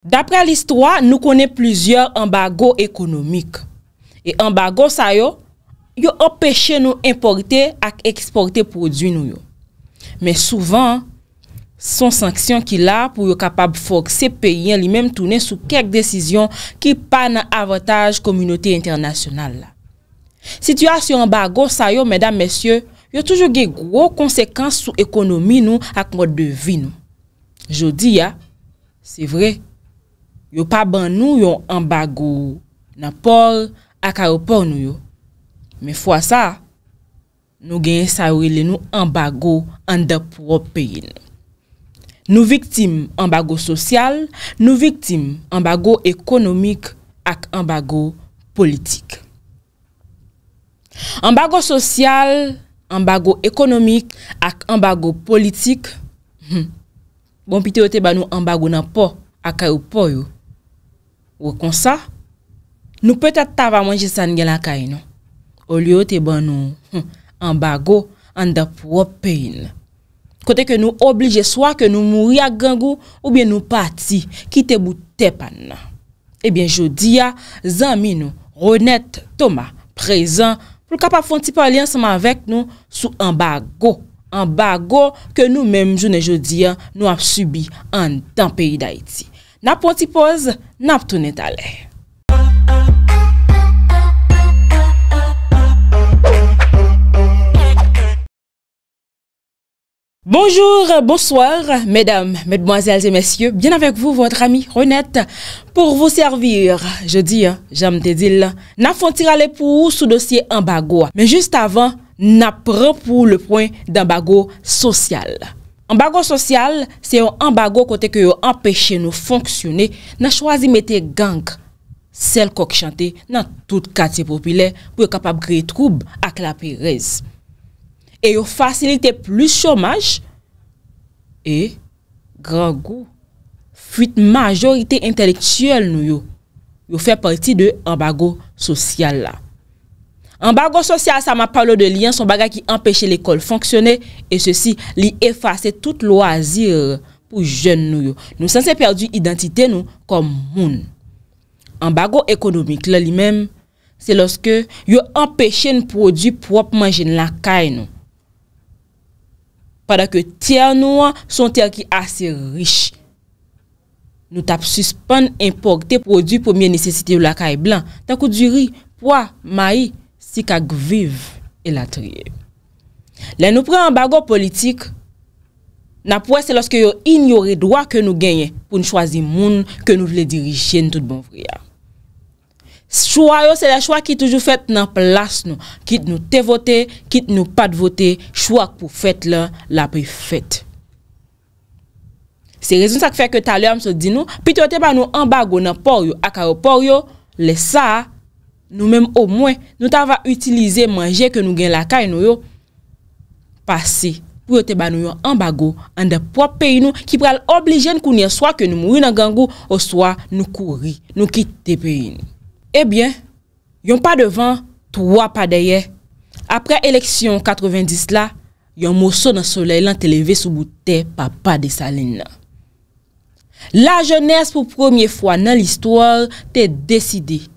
Dapre al istwa, nou konen plizye ambago ekonomik. E ambago sayo, yon peche nou importe ak eksporte prodwi nou yon. Men souvan, son sanksyon ki la pou yon kapab fokse peyen li menm toune sou kek desizyon ki pa nan avataj komynoti internasyonal la. Sityasyon ambago sayo, medan mesye, yon toujou ge gro konsekans sou ekonomi nou ak mod de vi nou. Jodi ya, se vre. Yo pa ban nou yon ambago nan por ak a yon por nou yo. Me fwa sa, nou genye sa wile nou ambago an dep wop peyin. Nou viktim ambago sosyal, nou viktim ambago ekonomik ak ambago politik. Ambago sosyal, ambago ekonomik ak ambago politik, goun hmm, pite yo te ban nou ambago nan por ak a yon por yo. Ou kon sa, nou petat tava manje san gen lakay nou. O liyo te ban nou ambago hmm, an dap wap peyn. Kote ke nou oblije swa ke nou mouri a gangou ou be nou pati kite bou tepan. Ebyen eh jodi ya, zami nou, Ronette, Toma, Prezan, pou kap ap fonti pa aliansman vek nou sou ambago. Ambago ke nou menm zounen jodi ya nou ap subi an dap peyn da iti. N'a pas de Bonjour, bonsoir, mesdames, mesdemoiselles et messieurs. Bien avec vous, votre ami Renette, pour vous servir. Je dis, j'aime te dire, n'a pas les pour sous dossier embargo. Mais juste avant, n'a pour le point d'embargo social. Ambago sosyal se yo ambago kote ke yo empeshe nou fonksyone nan chwazi mette gang sel kok chante nan tout kate popile pou yo kapap gri troub ak la pirez. E yo fasilite plus chomaj e gran go fuit majorite enteleksyel nou yo yo fe parti de ambago sosyal la. An bago sosyal sa ma palo de liyan son baga ki empèche l'ekol fonksyonè e se si li efase tout loazir pou jen nou yo. Nou san se perdi identite nou kom moun. An bago ekonomik la li men, se loske yo empèche n prodü prop manjen lakay nou. Padakè tèr nou an son tèr ki ase rish. Nou tap suspèn importe prodü pou mè nesesite ou lakay blan. Takou di ri, poa, mayi. si kak vive el atriye. Le nou pre an bago politik, na pou es se loske yo ignore dwa ke nou genye, pou nou chwazi moun, ke nou vle dirijen tout bon vriya. Choua yo se la choua ki toujou fèt nan plas nou, kit nou te vote, kit nou pat vote, chouak pou fèt lan, la pou fèt. Se rezon sa kfe ke talè amso di nou, pi te wote ba nou an bago nan por yo, ak a yo por yo, le sa a, Nou menm ou mwen nou ta va utilize manje ke nou gen laka e nou yo pase pou yo te banou yo an bago an de pwa peyi nou ki pral oblijen kounye swa ke nou mou yon an gangou ou swa nou kouri, nou kite peyi nou. Ebyen, eh yon pa devan, tou wap pa deye. Apre eleksyon 90 la, yon mouson an sole lan te leve sou bout te papa de salina. La jones pou promye fwa nan l'istwar te desidey.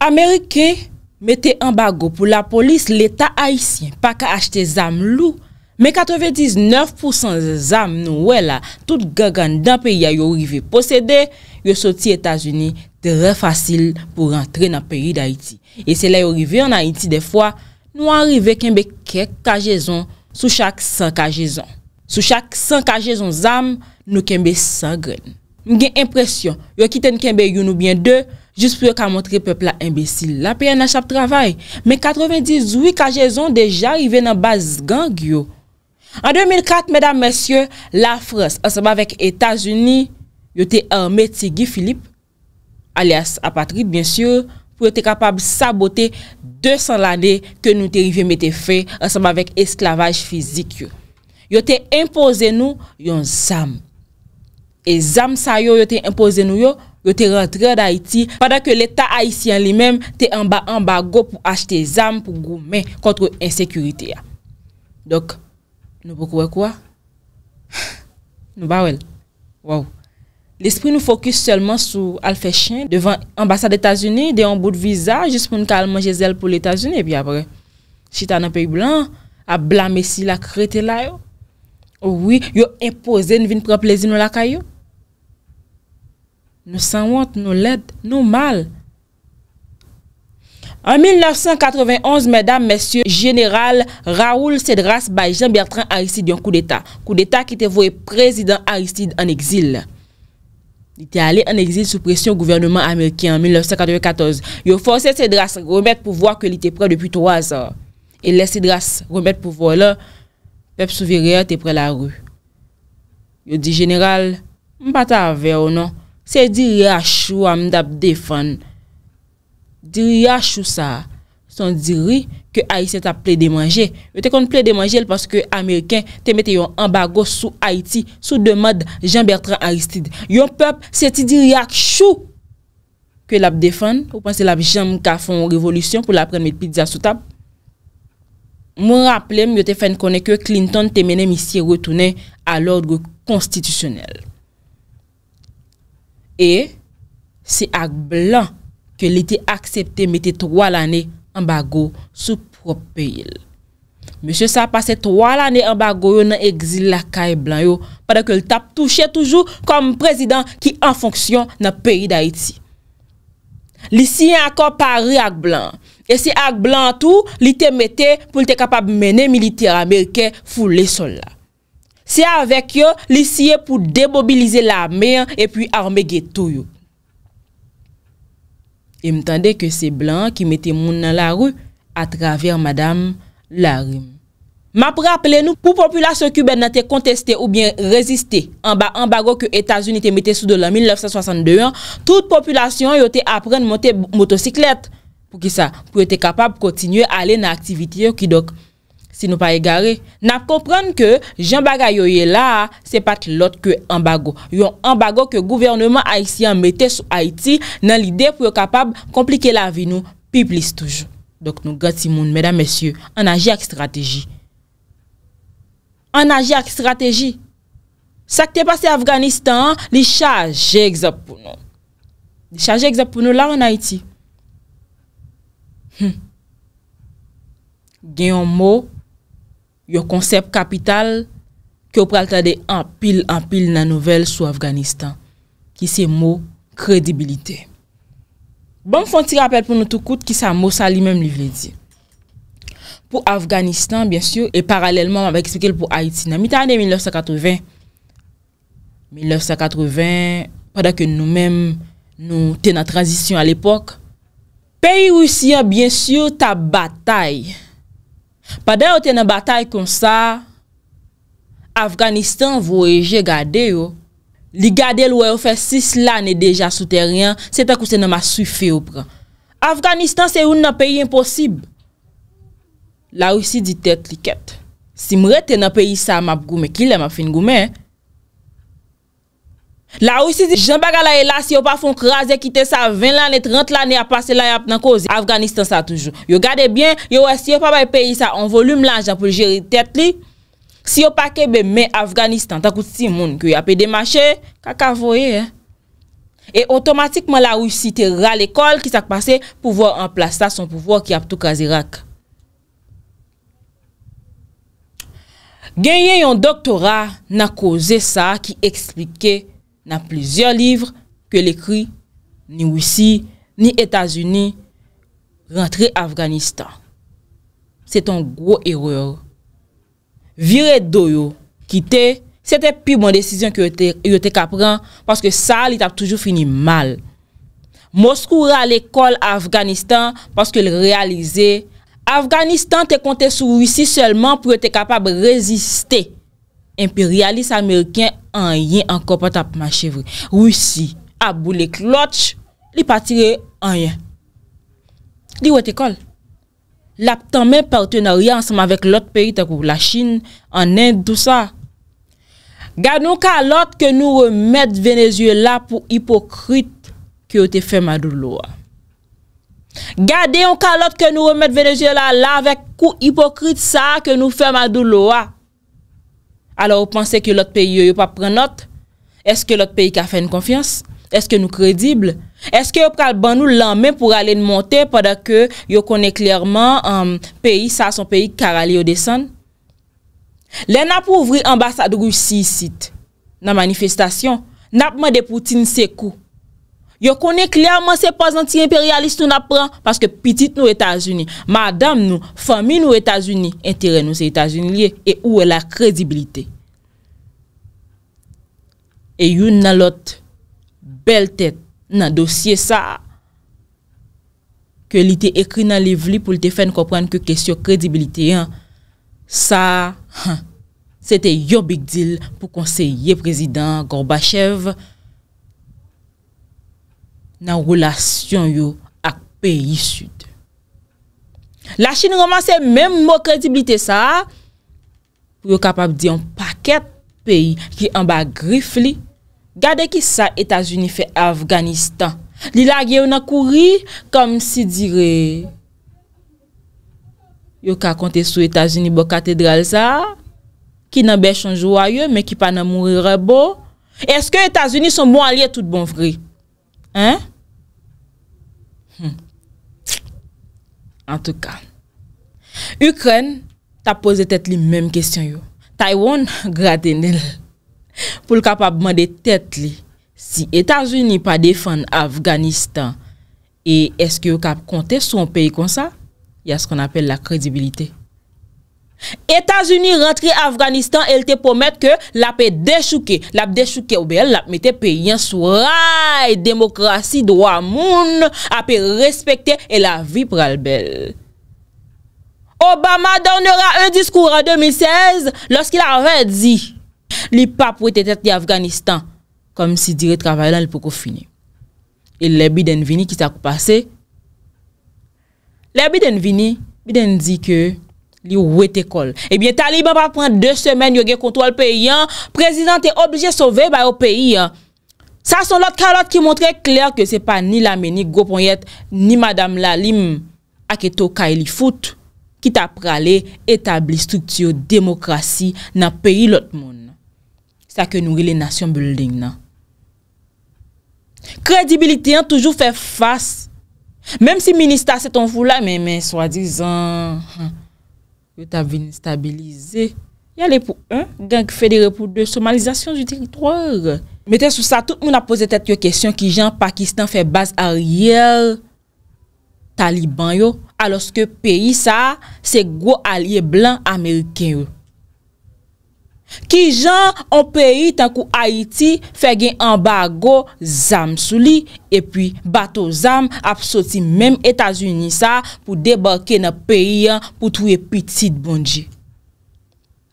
Amerike mette an bago pou la polis l'Etat Haitien pa ka achete zam lou. Me 99% zam nou wè la, tout gagan dan peyi a yo rive posede, yo soti Etasuni tre fasil pou rentre nan peyi d'Haïti. E se la yo rive an Haïti defwa, nou anrive kembe kek kajezon sou chak san kajezon. Sou chak san kajezon zam nou kembe san gwen. Mgen impresyon yo kiten kembe yon oubyen dey, Jus pou yo ka montre pepla imbesil la peyen na chap travay Men 98 kajè zon deja rive nan baz gang yo An 2004, mèdam mèsyè, la Frans Ansema vek Etasuni Yo te armè tigifilip Alias apatrid, bensyè Pou yo te kapab sabote 200 lade Ke nou te rive mette fe Ansema vek esklavaj fizik yo Yo te impose nou yon zam E zam sa yo yo te impose nou yo Yo te rentre d'Haiti, padan ke l'Etat Haitien li menm te amba-amba go pou achete zam pou goumen kontre insekurite ya. Dok, nou pou kwe kwa? Nou ba wel. Wow. L'esprit nou fokus selman sou alfe chen devan ambasa d'Etats-Unis, dey an bout viza, jis pou nou ka almanje zel pou l'Etats-Unis, e pi apre, chita nan peyi blan, a blame si la krete la yo. Oh Ouwi, yo impozen vin pre plezi nou la kayo. Nou sanwant, nou led, nou mal. En 1991, mesdames, messieurs, general Raoul Sedras Baye Jean-Bertrand Aristide yon kou d'Etat. Kou d'Etat ki te vwe prezident Aristide an exil. Li te ale an exil sou presyon gouvernement amerikien en 1994. Yo fwose Sedras remet pou vwa ke li te pre depi 3 or. E le Sedras remet pou vwa la pep souverye te pre la ru. Yo di general mpata ave ou non. Se diri a chou amd ap defan, diri a chou sa, son diri ke a yi set ap ple de manje. Yo te kon ple de manje el paske Ameriken te mette yon ambago sou Haiti, sou de mad Jean-Bertrand Aristide. Yon pep se ti diri a chou ke l ap defan, ou panse l ap Jean Mkafon Revolution pou la pren met pizza sou tab. Mwen rapple, yo te fen konen ke Clinton te menem isi retounen al ordre konstitusyonel. E se ak blan ke li te aksepte mette 3 lane an bago sou prop peyil. Mese sa pase 3 lane an bago yo nan exil la kaye blan yo padak yo l tap touche toujou kom prezident ki an fonksyon nan peyi da iti. Li si an akon pari ak blan. E se ak blan tou li te mette pou li te kapab mene militer Amerike foule sol la. Se avek yo lisye pou demobilize la mer e pi arme geto yo. E mtande ke se blan ki mette moun nan la ru a traver Madame Larim. Ma pre aple nou pou populasyon kube nan te konteste ou bien reziste. An ba an bago ke Etasun ite mette sou do lan 1962 an, tout populasyon yo te apren monte motosiklet pou ki sa, pou yo te kapab kontinye ale nan aktivite yo ki dok motosiklet. si nou pa e gare. Nap komprende ke, jan bagay yo ye la, se pat lot ke ambago. Yon ambago ke gouvernement Haitien mette sou Haiti, nan lide pou yo kapab komplike la vi nou, pi plis toujou. Dok nou gati moun, mèdam, mèsyou, an aji ak strategi. An aji ak strategi. Sa ki te pase Afghanistan, li chaje egzap pou nou. Li chaje egzap pou nou la ou en Haiti. Hm. Gen yon mou, Yo konsep kapital ki yo pral tade anpil anpil nan nouvel sou Afganistan. Ki se mou kredibilite. Bon fonte rapel pou nou tou kout ki sa mou sa li menm li vle di. Po Afganistan, byensyo, e paralelman mabek sekel pou Haiti nan mitande 1980. 1980, padak yo nou menm nou tena transisyon al epok. Peyi wisyan byensyo ta batayi. Padè yo te nan batay kon sa, Afganistan vweje gade yo. Li gade lwe ou fe sis la ne deja souterian, se te kou se nan ma sufe ou pre. Afganistan se ou nan peyi imposib. La ou si di tet li ket. Si mre te nan peyi sa map goume ki le ma fin goume, eh. La ou si di, jen baga la e la, si yo pa fon kraze, kite sa 20 lane, 30 lane, a pase la yap nan koze, Afganistan sa toujou. Yo gade bien, yo wè, si yo pa bay peyi sa, an volume lan, jan pou jere tet li, si yo pa kebe men Afganistan, takout si moun, ki yo apè e demache, kakavoye. Eh. E otomatikman la ou si te ra l'ekol, ki sak pase, pouvo an plasa, son pouvo ki ap toukaz Irak. Genye yon doktora nan koze sa, ki eksplike... nan plizyon livre ke l'ekri ni Wissi ni Etasuni rentre Afganistan. Se ton gro eror. Vire do yo, kite, se te pi bon desisyon ki yo te kapran, paske sa li tap toujou fini mal. Moskou ra l'ekol Afganistan paske l'realize, Afganistan te konten sou Wissi selman pou yo te kapab reziste. Imperialis Amerikien Afganistan. An yin anko pat ap ma chevri. Roussi ap bou lek lotch, li patire an yin. Li wet ekol. Lap tanmen partenaryansman vek lot peri takou la chine, an endou sa. Gade yon ka lot ke nou remet venezuela pou hipokrit ke ou te fe madou loa. Gade yon ka lot ke nou remet venezuela la vek kou hipokrit sa ke nou fe madou loa. alo ou panse ke lot peyi yo yo pa pren not, eske lot peyi ka fe yon konfians, eske nou kredible, eske yo pral ban nou lan men pou ale yon monte, padak yo kone klerman peyi sa son peyi kar ale yon desen. Le nap ouvri ambasadrou si yisit nan manifestasyon, nap man depoutin se kou, Yo konen kliyaman se pas anti-imperyalist nou na pran, paske pitit nou Etats-Unis, madame nou, fami nou Etats-Unis, entere nou se Etats-Unis liye, e ou e la kredibilite. E yon nan lot, bel tete, nan dosye sa, ke li te ekri nan livli pou li te fen kompran ke kesyo kredibilite yon, sa, se te yo big deal pou konseye prezident Gorbachev, nan roulasyon yo ak peyi sud. La chine roman se menm mo kredibilite sa, pou yo kapap di an paket peyi ki an ba grif li. Gade ki sa Etasuni fe Afganistan. Li la ge ou nan kouri, kom si dire, yo ka konte sou Etasuni bo katedral sa, ki nan beshan jwa yo, men ki pa nan moure rebo. Eske Etasuni son moun alie tout bon vri? Hein? Hmm. En tout ka, Ukraine ta pose tet li menm kestyon yo. Taiwan gratenel pou l ka pa bman de tet li si Etasun ni pa defan Afganistan e eske yo ka p konte sou an peyi kon sa, ya skon apel la kredibilite. Etats-Unis rentre Afganistan el te pomette ke la pe dechouke la pe dechouke ou bel la pe mette pe yon sou raye demokrasi do amoun a pe respekte e la vi pral bel Obama donnera un diskour an 2016 losk il avè di li pa pou ete tet li Afganistan kom si dire travay lan li pou kou fini e lebi den vini ki sa kou pase lebi den vini bi den di ke Li ou wet ekol. Ebyen taliban pa pran de semen yon gen kontrol peyi an, prezident te obliye sove ba yo peyi an. Sa son lot ka lot ki montre kler ke se pa ni la meni go pon yet ni madame la lim a ke to ka elifout ki ta prale etabli struktio demokrasi nan peyi lot mon. Sa ke nouri le nasyon building nan. Kredibilite an toujou fe fass. Mem si ministas se ton fou la, men men, swa dizan... yo ta veni stabilize. Ya le pou un, genk federe pou deux, somalizasyon ju teritroir. Meten sou sa, tout moun a pose tet yo kesyon ki jan Pakistan fe base a riyel Taliban yo, alos ke peyi sa, se go alye blan Ameriken yo. Ki jan an peyi tan ku Haiti fe gen ambago zam sou li, epi bato zam ap soti menm Etasunisa pou debake nan peyi yan pou touye pitit bonji.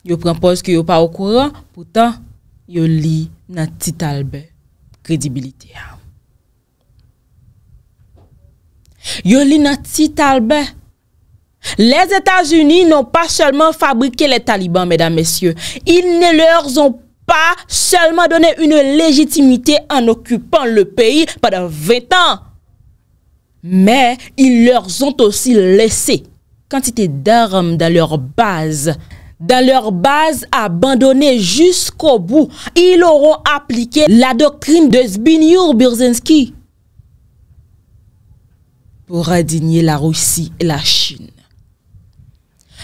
Yo prempos ki yo pa wakouran, poutan yo li nan tit albe kredibilite yam. Yo li nan tit albe kredibilite yam. Les États-Unis n'ont pas seulement fabriqué les talibans, mesdames, messieurs. Ils ne leur ont pas seulement donné une légitimité en occupant le pays pendant 20 ans, mais ils leur ont aussi laissé quantité d'armes dans leur base. Dans leur base abandonnée jusqu'au bout, ils auront appliqué la doctrine de Zbigniew Brzezinski pour indigner la Russie et la Chine.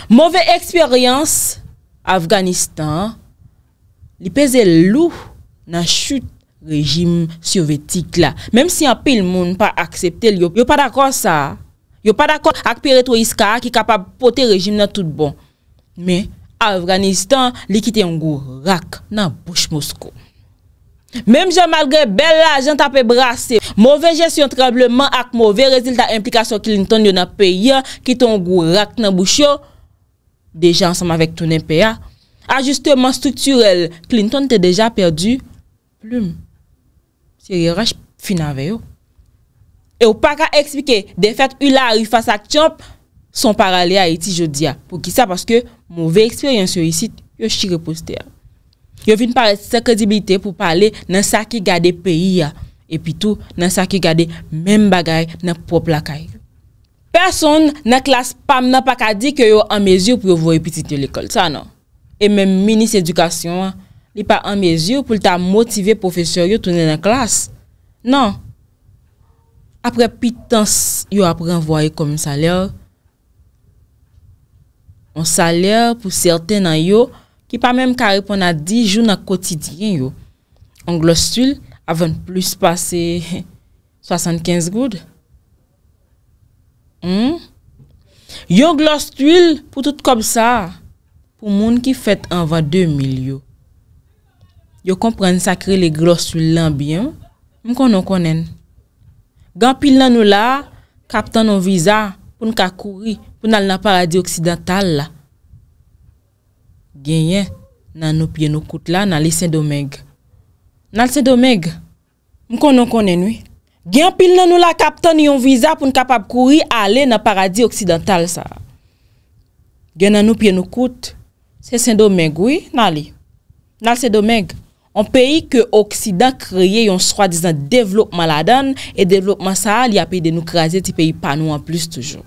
Mouve eksperyans Afganistan li peze lou nan chute rejim sovetik la. Mem si yon pil moun pa aksepte li yo, yo pa dakon sa. Yo pa dakon ak peretwe iska ki kapab pote rejim nan tout bon. Men Afganistan li kite yon gou rak nan bouch mousko. Mem jon malgre bel la jant apè brase. Mouve jesyon trableman ak mouve rezil da implikasyon Clinton yon apè yon kite yon gou rak nan bouch mousko. Deja ansama vek tou nepe ya Ajuste man strukturel Clinton te deja perdi Ploum Seri rash finan veyo E ou pa ka ekspike De fet u la arri fasa chomp Son parale a iti jodia Pou ki sa paske mouve eksperyens yo yisit Yo shire poste ya Yo vin pare sekredibilite pou pale Nan sa ki gade peyi ya E pi tou nan sa ki gade Mem bagay nan pop lakay Person nan klas pa mnen pa ka di ki yo yo anmezir pou yo voye pitit yo l'ekol, sa nan. E men, minis edukasyon an, li pa anmezir pou lta motive profesyon yo tounen nan klas. Nan. Apre pitans yo apre anvoye kom saler. An saler pou serten nan yo ki pa men karipon an di jou nan kotidyen yo. An glostil avan plus pase 75 gouda. Hmm? Yo glos tuil pou tout kop sa, pou moun ki fèt anva 2 mil yo. Yo kompren sakre le glos tuil lanbyen, mwen konon konen. Gan pil nan nou la, kap tan nou viza, pou nka kouri, pou nal nan paradi oksidantal la. Genyen nan nou pye nou kout la, nan li sèd omèg. Nan sèd omèg, mwen konon konen wè. Gyan pil nan nou la kapten yon viza pou nou kapap kouri ale nan paradis oksidental sa. Gyan nan nou pien nou koute. Se sèndo mèk wè, nan li. Nan sèndo mèk. An peyi ke oksidan kreye yon swa dizan devlopman la dan e devlopman sa al, yap peyi de nou kreaze ti peyi panou an plus toujou.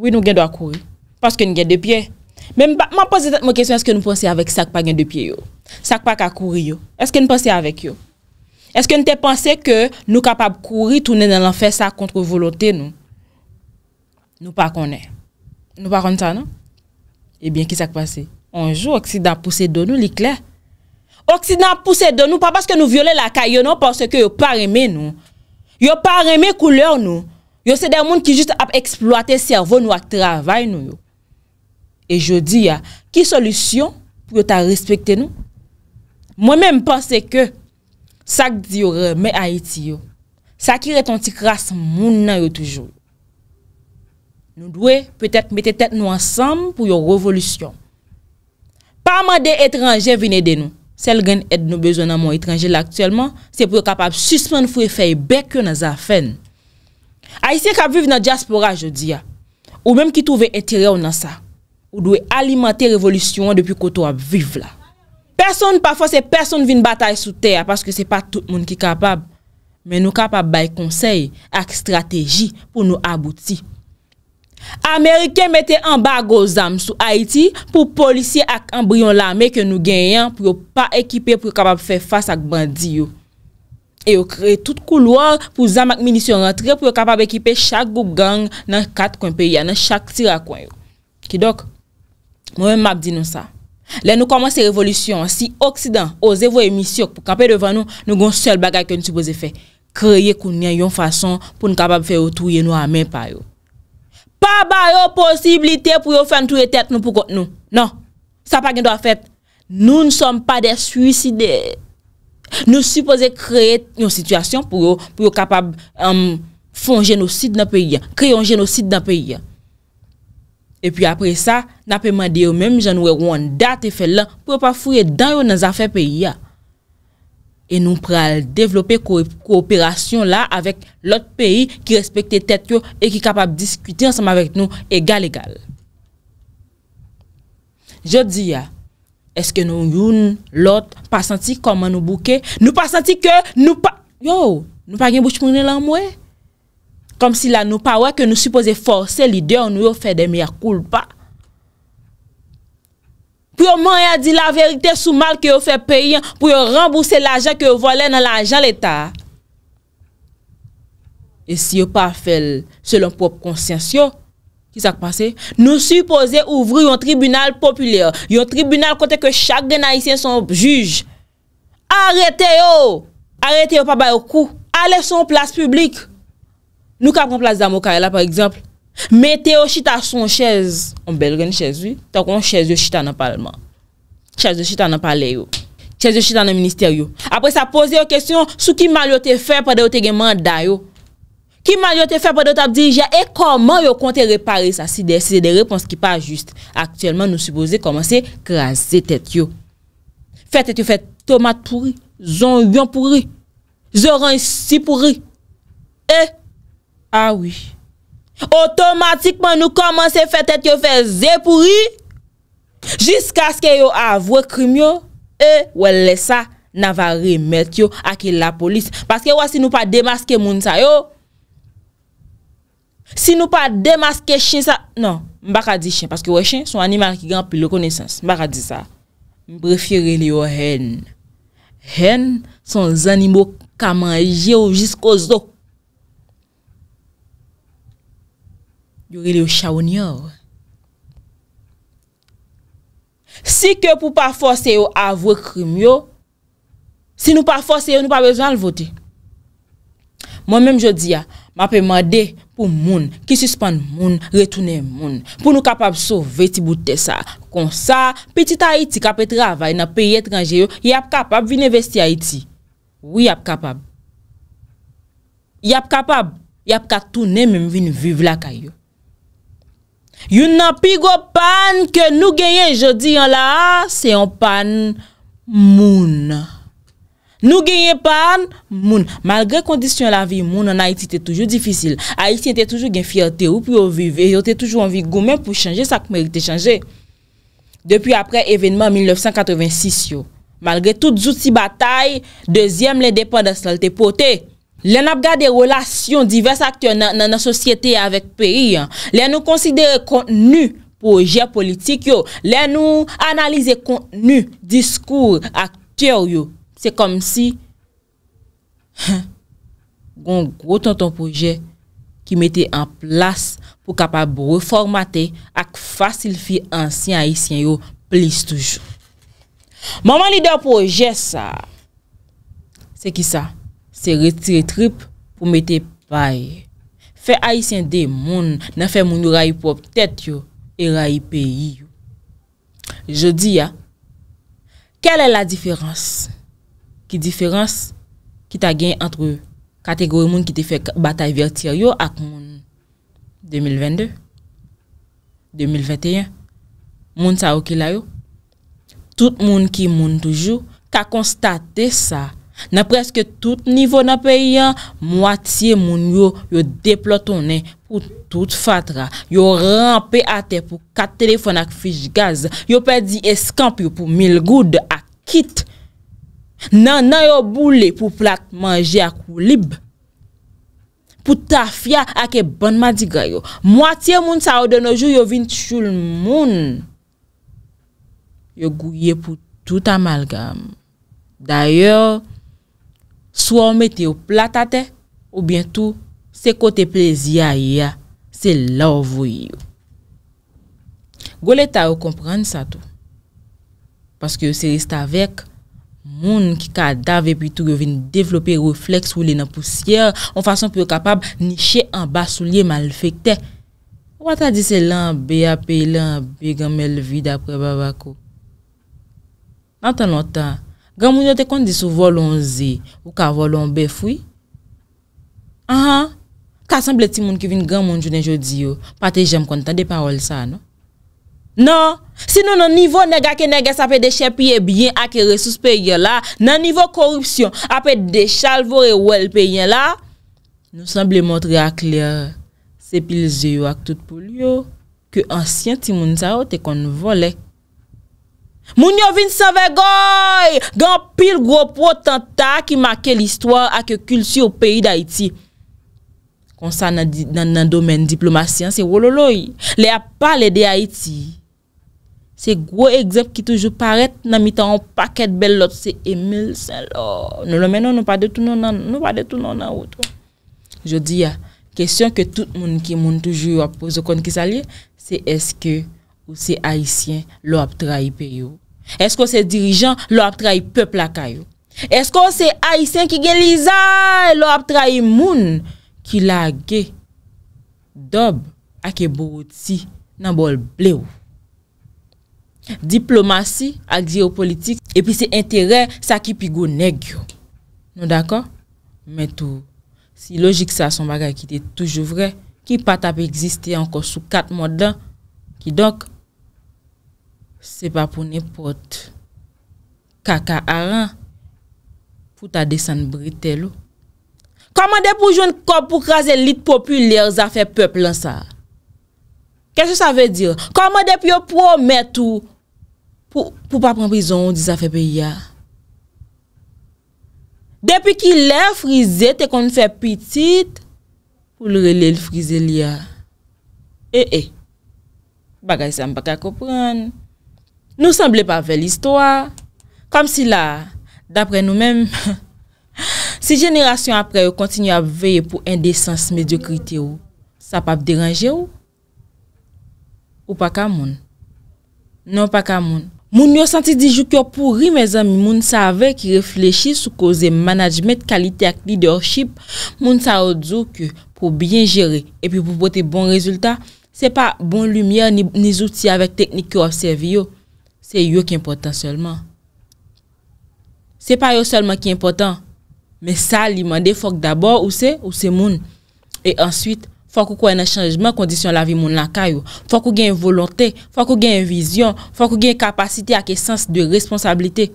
Wè nou gen do akouri. Paske nou gen de pie. Men mwen pose mwen kesyon eske nou pense avek sak pa gen de pie yo. Sak pa ka kouri yo. Eske nou pense avek yo. Eske nou te panse ke nou kapap kouri Tounen nan lan fè sa kontrevolote nou Nou pa konè Nou pa konè sa nan Ebyen eh ki sa kpanse Onjou oksidan pousse do nou li kler Oksidan pousse do nou Pa baske nou viole la kayo nan Panse ke yo pa remè nou Yo pa remè kouleur nou Yo se den moun ki jist ap eksploate servo nou ak travay nou E jodi ya Ki solisyon pou yo ta respekte nou Mwen men panse ke Sak di yo re me ayeti yo. Sak yi re ton ti kras moun nan yo toujou. Nou dwe, pwetet metetet nou ansam pou yo revolusyon. Parman den etranje vine den nou. Sel gen ed nou bezon nan moun etranje laktyelman, se pou yo kapap suspen fwe fey bekyo nan zafen. Aisyen kap viv nan diaspora jodi ya. Ou menm ki touve etire yo nan sa. Ou dwe alimante revolusyon depi koto ap viv la. Person pa fwese person vin batay sou ter paske se pa tout moun ki kapab. Men nou kapab bay konsey ak strategi pou nou abouti. Amerike mette an bago zam sou Haiti pou polisi ak an bryon lame ke nou genyan pou yo pa ekipe pou yo kapab fe fasa ak bandi yo. E yo kre tout kouloar pou zam ak minisyon rentre pou yo kapab ekipe chak goup gang nan kat kwenpe ya, nan chak tir akwen yo. Ki dok? Mwen map di nou sa. Le nou koman se revolusyon, si oksidan oze vo emisyok pou kape devan nou, nou goun sel bagay ke nou suppose fe. Kreye koun nyan yon fason pou nou kapab fe otouye nou a men pa yo. Pa ba yo posibilite pou yo fen touye tet nou pou kont nou. Non, sa pa gen do a fet. Nou nou som pa de suicide. Nou suppose kreye yon situasyon pou yo kapab um, fonje nosid nan peyi. Kreye yon genosid nan peyi. E pi apre sa, napè mande yo mèm jan wè wèn date fè lan pou wè pa fouye dan yo nan zafè peyi ya. E nou pral devlopè koopération la avèk lot peyi ki respekte tèt yo e ki kapab diskwite ansanm avèk nou egal-egal. Je di ya, eske nou youn lot pa santi koman nou bouke, nou pa santi ke nou pa... Yo, nou pa gen bouche mounen lan mwè? kom si la nou pa wè ke nou suppose force l'idea ou nou yo fè demè ya koulpa. Pou yo man yè di la verite sou mal ki yo fè peyen pou yo rembouse l'ajè ki yo vole nan l'ajè l'Etat. E si yo pa fèl selon pop konsens yo, ki sa k'pase, nou suppose ouvri yon tribunal populèr, yon tribunal kontè ke chak den haïsien son juj. Arrete yo! Arrete yo pa bayo kou! Ale son plas publik! Nou ka pon plase damo kare la par exemple, mete yo chita son chèze, an bel gen chèze yi, tan kon chèze yo chita nan palman. Chèze yo chita nan pale yo. Chèze yo chita nan minister yo. Apre sa pose yo kèsyon, sou ki mal yo te fè, padè yo te genman dayo. Ki mal yo te fè, padè yo te abdijè, e koman yo kontè repare sa, si de réponse ki pa juste. Aktuellement, nou suppose komanse krasè tèt yo. Fè tèt yo fè tomat pouri, zon yon pouri, zon ran yon si pouri, e, Awi, ah otomatikman nou komanse fè tèt yo fè zèpouri Jiska skè yo avwe krim yo, e, wè lè sa, na va remèt yo akè la polis Paskè wè si nou pa demaske moun sa yo Si nou pa demaske chen sa, nan, mbaka di chen Paskè wè chen, son animal ki gan pi lo kone sens, mbaka di sa Mbrefere li yo hen Hen, son zanimo kamanje yo jisko zo Yore li yo chawon yo. Si ke pou pa force yo avwe krim yo, si nou pa force yo, nou pa bezwan l voti. Mwen menm jodi ya, ma pe mande pou moun, ki suspande moun, retune moun, pou nou kapab sou veti boute sa, konsa, petit Haiti kape travay na pey etranje yo, yap kapab vin investi Haiti. Ou yap kapab? Yap kapab, yap katune menm vin viv la kayo. Yon nan pi gwo pan ke nou genye jodi yon la, se yon pan moun. Nou genye pan moun. Malgre kondisyon la vi moun, an Haiti te toujou difisil. Haiti te toujou gen fiyote ou pou yo vive. Yo te toujou an vi goumen pou chanje sa koume yote chanje. Depi apre evenman 1986 yo. Malgre tout zouti batay, dezyem le depan de salte pote. Len ap gade relasyon divers aktyon nan nan sosyete avek peyi Len nou konsidere kontnou proje politik yo Len nou analize kontnou diskour aktyon yo Se kom si Gon gwo ton ton proje ki mette en plas pou kapab reformate ak fasilfi ansyen aisyen yo plis toujou Maman li de proje sa Se ki sa Se retire trip pou mette paye. Fe a yisende moun nan fe moun yu rayi pop tet yo e rayi peyi yo. Je di ya, kel e la diferans? Ki diferans ki ta gen antre kategori moun ki te fe batay vertiyo yo ak moun? 2022? 2021? Moun sa oke la yo? Tout moun ki moun toujou ka konstate sa Na preske tout nivou nan peyi an, mwatiye moun yo yo deplo tonen pou tout fatra. Yo rampe ate pou kat telefon ak fich gaz. Yo pedi eskamp yo pou mil goud ak kit. Nan nan yo boule pou plat manje ak ou lib. Pou ta fya ak e bon madiga yo. Mwatiye moun sa ou de nojou yo vint choul moun. Yo gouye pou tout amalgam. Dayo... Swa ou me te ou platate, ou bientou, se kote plezi a ya, se la ou vwe yo. Gwole ta ou komprende sa tou. Paske yo se rist avek, moun ki kadave, epi tou yo vini devlope refleks ou li nan pousyer, ou fason pou yo kapab niche an bas sou liye mal fekte. Wata di se lan be apelan, be gamel vide apre babako. Nan tan notan, Gwa moun yo te kondi sou volon zi ou ka volon be fwi? Aha, kasemble ti moun ki vin gwa moun jounen jodi yo, pati jem konta de parol sa, no? Non, sino nan nivou nega ke nega sa pe de chepi e byen akere souse pe yon la, nan nivou korupsyon a pe de chalvore wel pe yon la, nou semble motre akler sepil zi yo ak tout pou li yo, ke ansyen ti moun sa yo te kondi volek. Moun yo vin sa ve goy! Gan pil gwo pwo tan ta ki make l'histoire ak yo külsi yo peyi d'Haïti. Konsan nan domen diplomasyen se wololoy. Le ap pale de Haïti. Se gwo ekzemp ki toujou paret nan mitan an paket bel lot se Emile Saint-Laure. Non lomeno, non pa de tout non nan outo. Je di ya, kesyon ke tout moun ki moun toujou ap pozo kon ki sa li, se eske... se haisyen lo ap trahi pe yo? Esko se dirijan lo ap trahi peplakay yo? Esko se haisyen ki gen lisa lo ap trahi moun ki la ge? Dob ake boroti nan bol ble yo? Diplomasi ak ziyo politik epi se interè sa ki pi go neg yo? Non d'akon? Men tou, si logik sa son bagay ki te toujou vre ki pata pe egziste ankon sou kat modan ki dok Se pa pou ne pot, kaka aran pou ta desen brite lou. Koman de pou joun kop pou kaze lit populyer zafè pepl lan sa? Kèche sa ve dir? Koman de pou yo promet ou pou pa pran prizon ou di zafè pe ya? Depi ki lè frize te kon fè pitit pou lè lè lè frize lè ya. E e, bagay sa m baka kopran nou. Nou semblè pa vel istwa, kom si la, d'apre nou men, si jenerasyon apre yo kontinu ap veye pou indesans mediokrite ou, sa pa ap deranje ou? Ou pa ka moun? Non pa ka moun. Moun yo santi di jou kyo pouri, moun sa avek reflechi sou koze manajmet kalite ak lideorship, moun sa odzou kyo pou bien jere, epi pou pote bon rezultat, se pa bon lumiè ni zouti avek teknik ki oservi yo. Se yo ki important selman. Se pa yo selman ki important. Me sa li mande fok d'abord ou se, ou se moun. E answit fok ou kwen an chanjman kondisyon la vi moun lanka yo. Fok ou gen yon volonté, fok ou gen yon vizyon, fok ou gen yon kapasite ak esans de responsabilite.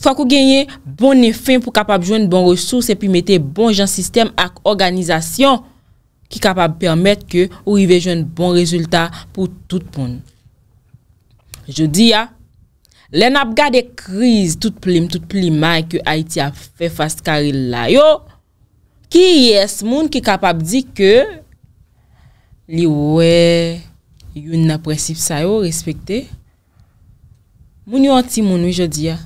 Fok ou gen yon bon efim pou kapap joun bon resous e pi mette bon jan sistem ak organizasyon ki kapap permette ke ou yon vejoun bon rezultat pou tout moun. Je di ya, lè nap gade kriz tout plim, tout plima e ke Haiti ap fe fast kari la yo. Ki yes moun ki kap ap di ke li we yon apresif sa yo, respekte. Moun yo anti moun, oui, je di ya.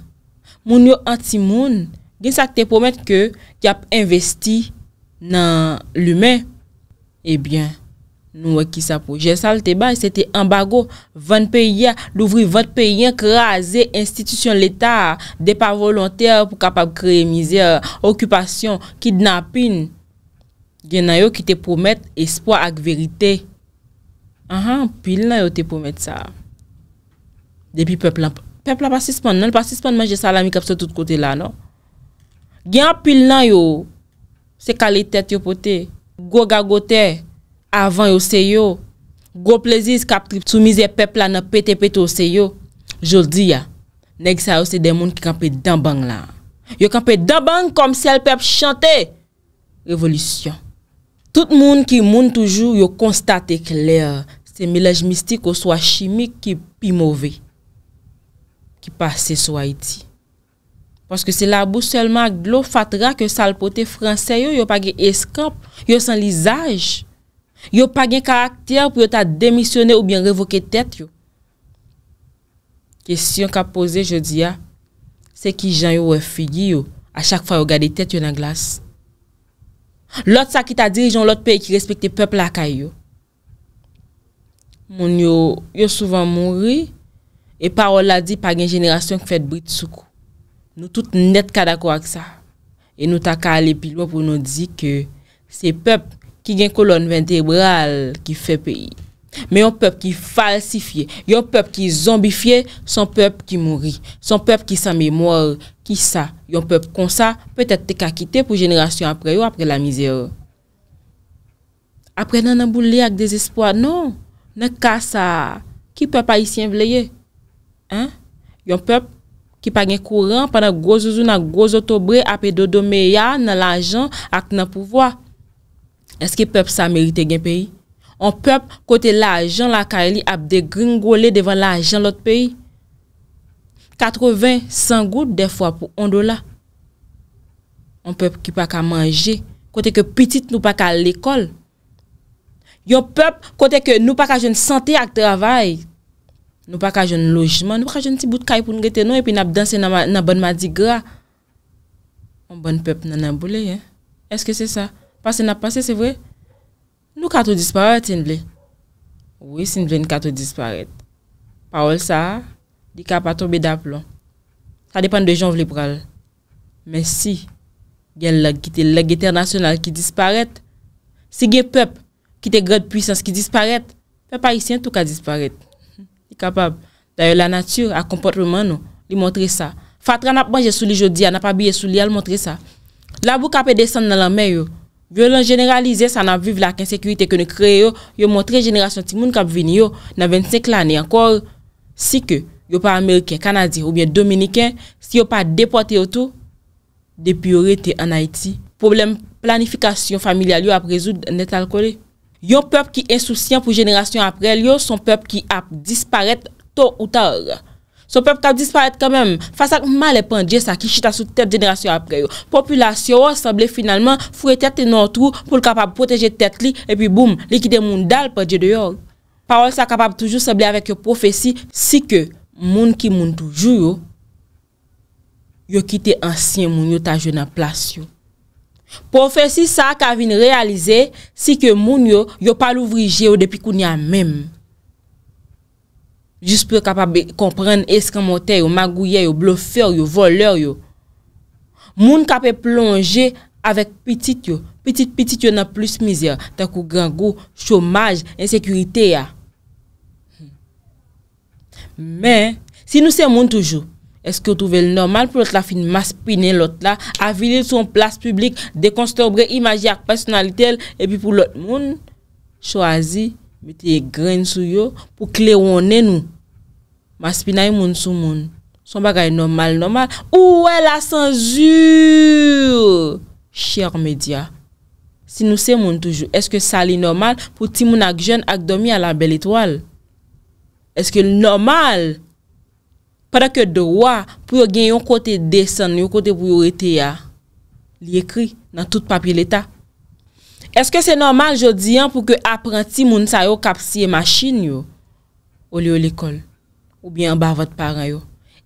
Moun yo anti moun, gen sa te promet ke ki ap investi nan l'humè, ebyen eh moun. Nou wè ki sa pou. Je sal te bay, se te ambago, vant paye, louvri vant paye, kreaze, institisyon l'Etat, depa volontè, pou kapab kreye mizè, okupasyon, kid napin. Gen na yo ki te promet, espwa ak verite. Anhan, pil nan yo te promet sa. Depi peplan. Peplan pasispan, nan pasispan, men je sal amik apse tout kote la, non? Gen pil nan yo, se kalite te potè, goga gotè, Avan yo seyo, go plezis kap triptoumize pepla nan pete-pete yo seyo. Jodi ya, neg sa yo se den moun ki kampe dambang la. Yo kampe dambang kom sel pep chante. Revolutyon. Tout moun ki moun toujou yo konstate kler se milaj mistik yo swa chimik ki pi mouve. Ki pase swa iti. Paske se la bou selman glou fatra ke salpote franse yo yo pa ge eskap yo san li zajj. Yo pa gen karakter pou yo ta demisyonè ou bien revoke tèt yo. Kestyon ka pose, je di ya, ah. se ki jan yo wefigi yo, a chak fwa yo gade tèt yo nan glas. Lot sa ki ta dirijon lot pe, ki respekte pepl lakay yo. Moun yo, yo souvan mounri, e parol la di pa gen jenerasyon ki fèd britsoukou. Nou tout net kadakou ak sa. E nou ta ka alepilwa pou nou di ke se pepl, Ki gen kolon ventebral ki fe peyi. Me yon pep ki falsifiye, yon pep ki zombifiye, son pep ki mouri. Son pep ki sa memoire, ki sa. Yon pep kon sa, pwet ete te kakite pou jenerasyon apre yo, apre la mizero. Apre nan nan boule ak desespoa, non. Nan kasa. Ki pep a yisi en vleye? Yon pep ki pa gen kouran, pa nan gozozo nan gozo tobre, apre dodo meya nan lajan ak nan pouvoa. Eske pep sa merite gen peyi? On pep kote la ajan la ka e li ap de gringole devan la ajan lot peyi? Katroven, san gout defwa pou on do la? On pep ki pa ka manje? Kote ke pitit nou pa ka l'ekol? Yo pep kote ke nou pa ka jen sante ak travay? Nou pa ka jen lojman? Nou pa ka jen ti bout kay pou ngete nou e pi nap dansen nan bon madigra? On bon pep nan an bole, eh? Eske se sa? Pase na pase, se vwe? Nou kato disparete yon vle? Ouye, sin vle yon kato disparete. Pa wol sa, di kap a tobe dap lon. Sa depan de jan vli pral. Men si, gen la gite, la gite nasyonal ki disparete. Si gen pep, kite gred puysans ki disparete, pep a yisien tou ka disparete. Di kapab, dayo la natyur, a kompot romano, li montre sa. Fatran ap manje sou li jodi, an ap abiye sou li al montre sa. La bou kap e desan nan la mer yo, Vyo lon generalize san ap viv lak insekurite ke nou kre yo, yo montre jenerasyon ti moun kap vini yo nan 25 lani ankor si ke yo pa Amerike, Kanadi ou bien Dominiken, si yo pa depote yo tou, depi orete an Haiti. Problem planifikasyon familial yo ap rezoud net al kole. Yo pep ki ensousyen pou jenerasyon aprel yo son pep ki ap disparet to ou ta or. Son pep ta disparet kamem, fasa kman le pandye sa ki chita sou tèp jenerasyon apre yo. Populasyon yo sable finalman fure tèp te nòtrou pou l kapab proteje tèp li, epi boum, li kite moun dal pa dje deyo. Parol sa kapab toujou sable avèk yo profesi, si ke moun ki moun toujou yo, yo kite ansyen moun yo ta jounan plasyon. Profesi sa ka vin realize, si ke moun yo, yo pa louvrije yo depi koun ya mèm. Jispe kapap be kompren eskramote yo, magouye yo, blofer yo, voleur yo. Moun kapep plonje avèk pitit yo. Pitit pitit yo nan plus mizè. Takou gangou, chomaj, ensekurite ya. Men, si nou se moun toujou, eske ou touvel normal pou lot la fin maspinè lot la, avilè son plas publik, dekonstrobre imajè ak personalite el, epi pou lot moun, choazi... Meti e gren sou yo pou klewone nou. Maspina yon moun sou moun. Son bagay normal, normal. Ouwe la sanjur! Cher media, si nou se moun toujou, eske sali normal pou timoun ak jen ak domi ala bel etwal? Eske normal? Padak yo dowa pou yo gen yon kote desen, yon kote pou yo rete ya? Li ekri nan tout papi leta. Eske se normal jodi an pou ke apren ti moun sa yo kap siye masin yo? O li yo l'ekol? Ou bien ba vat paran yo?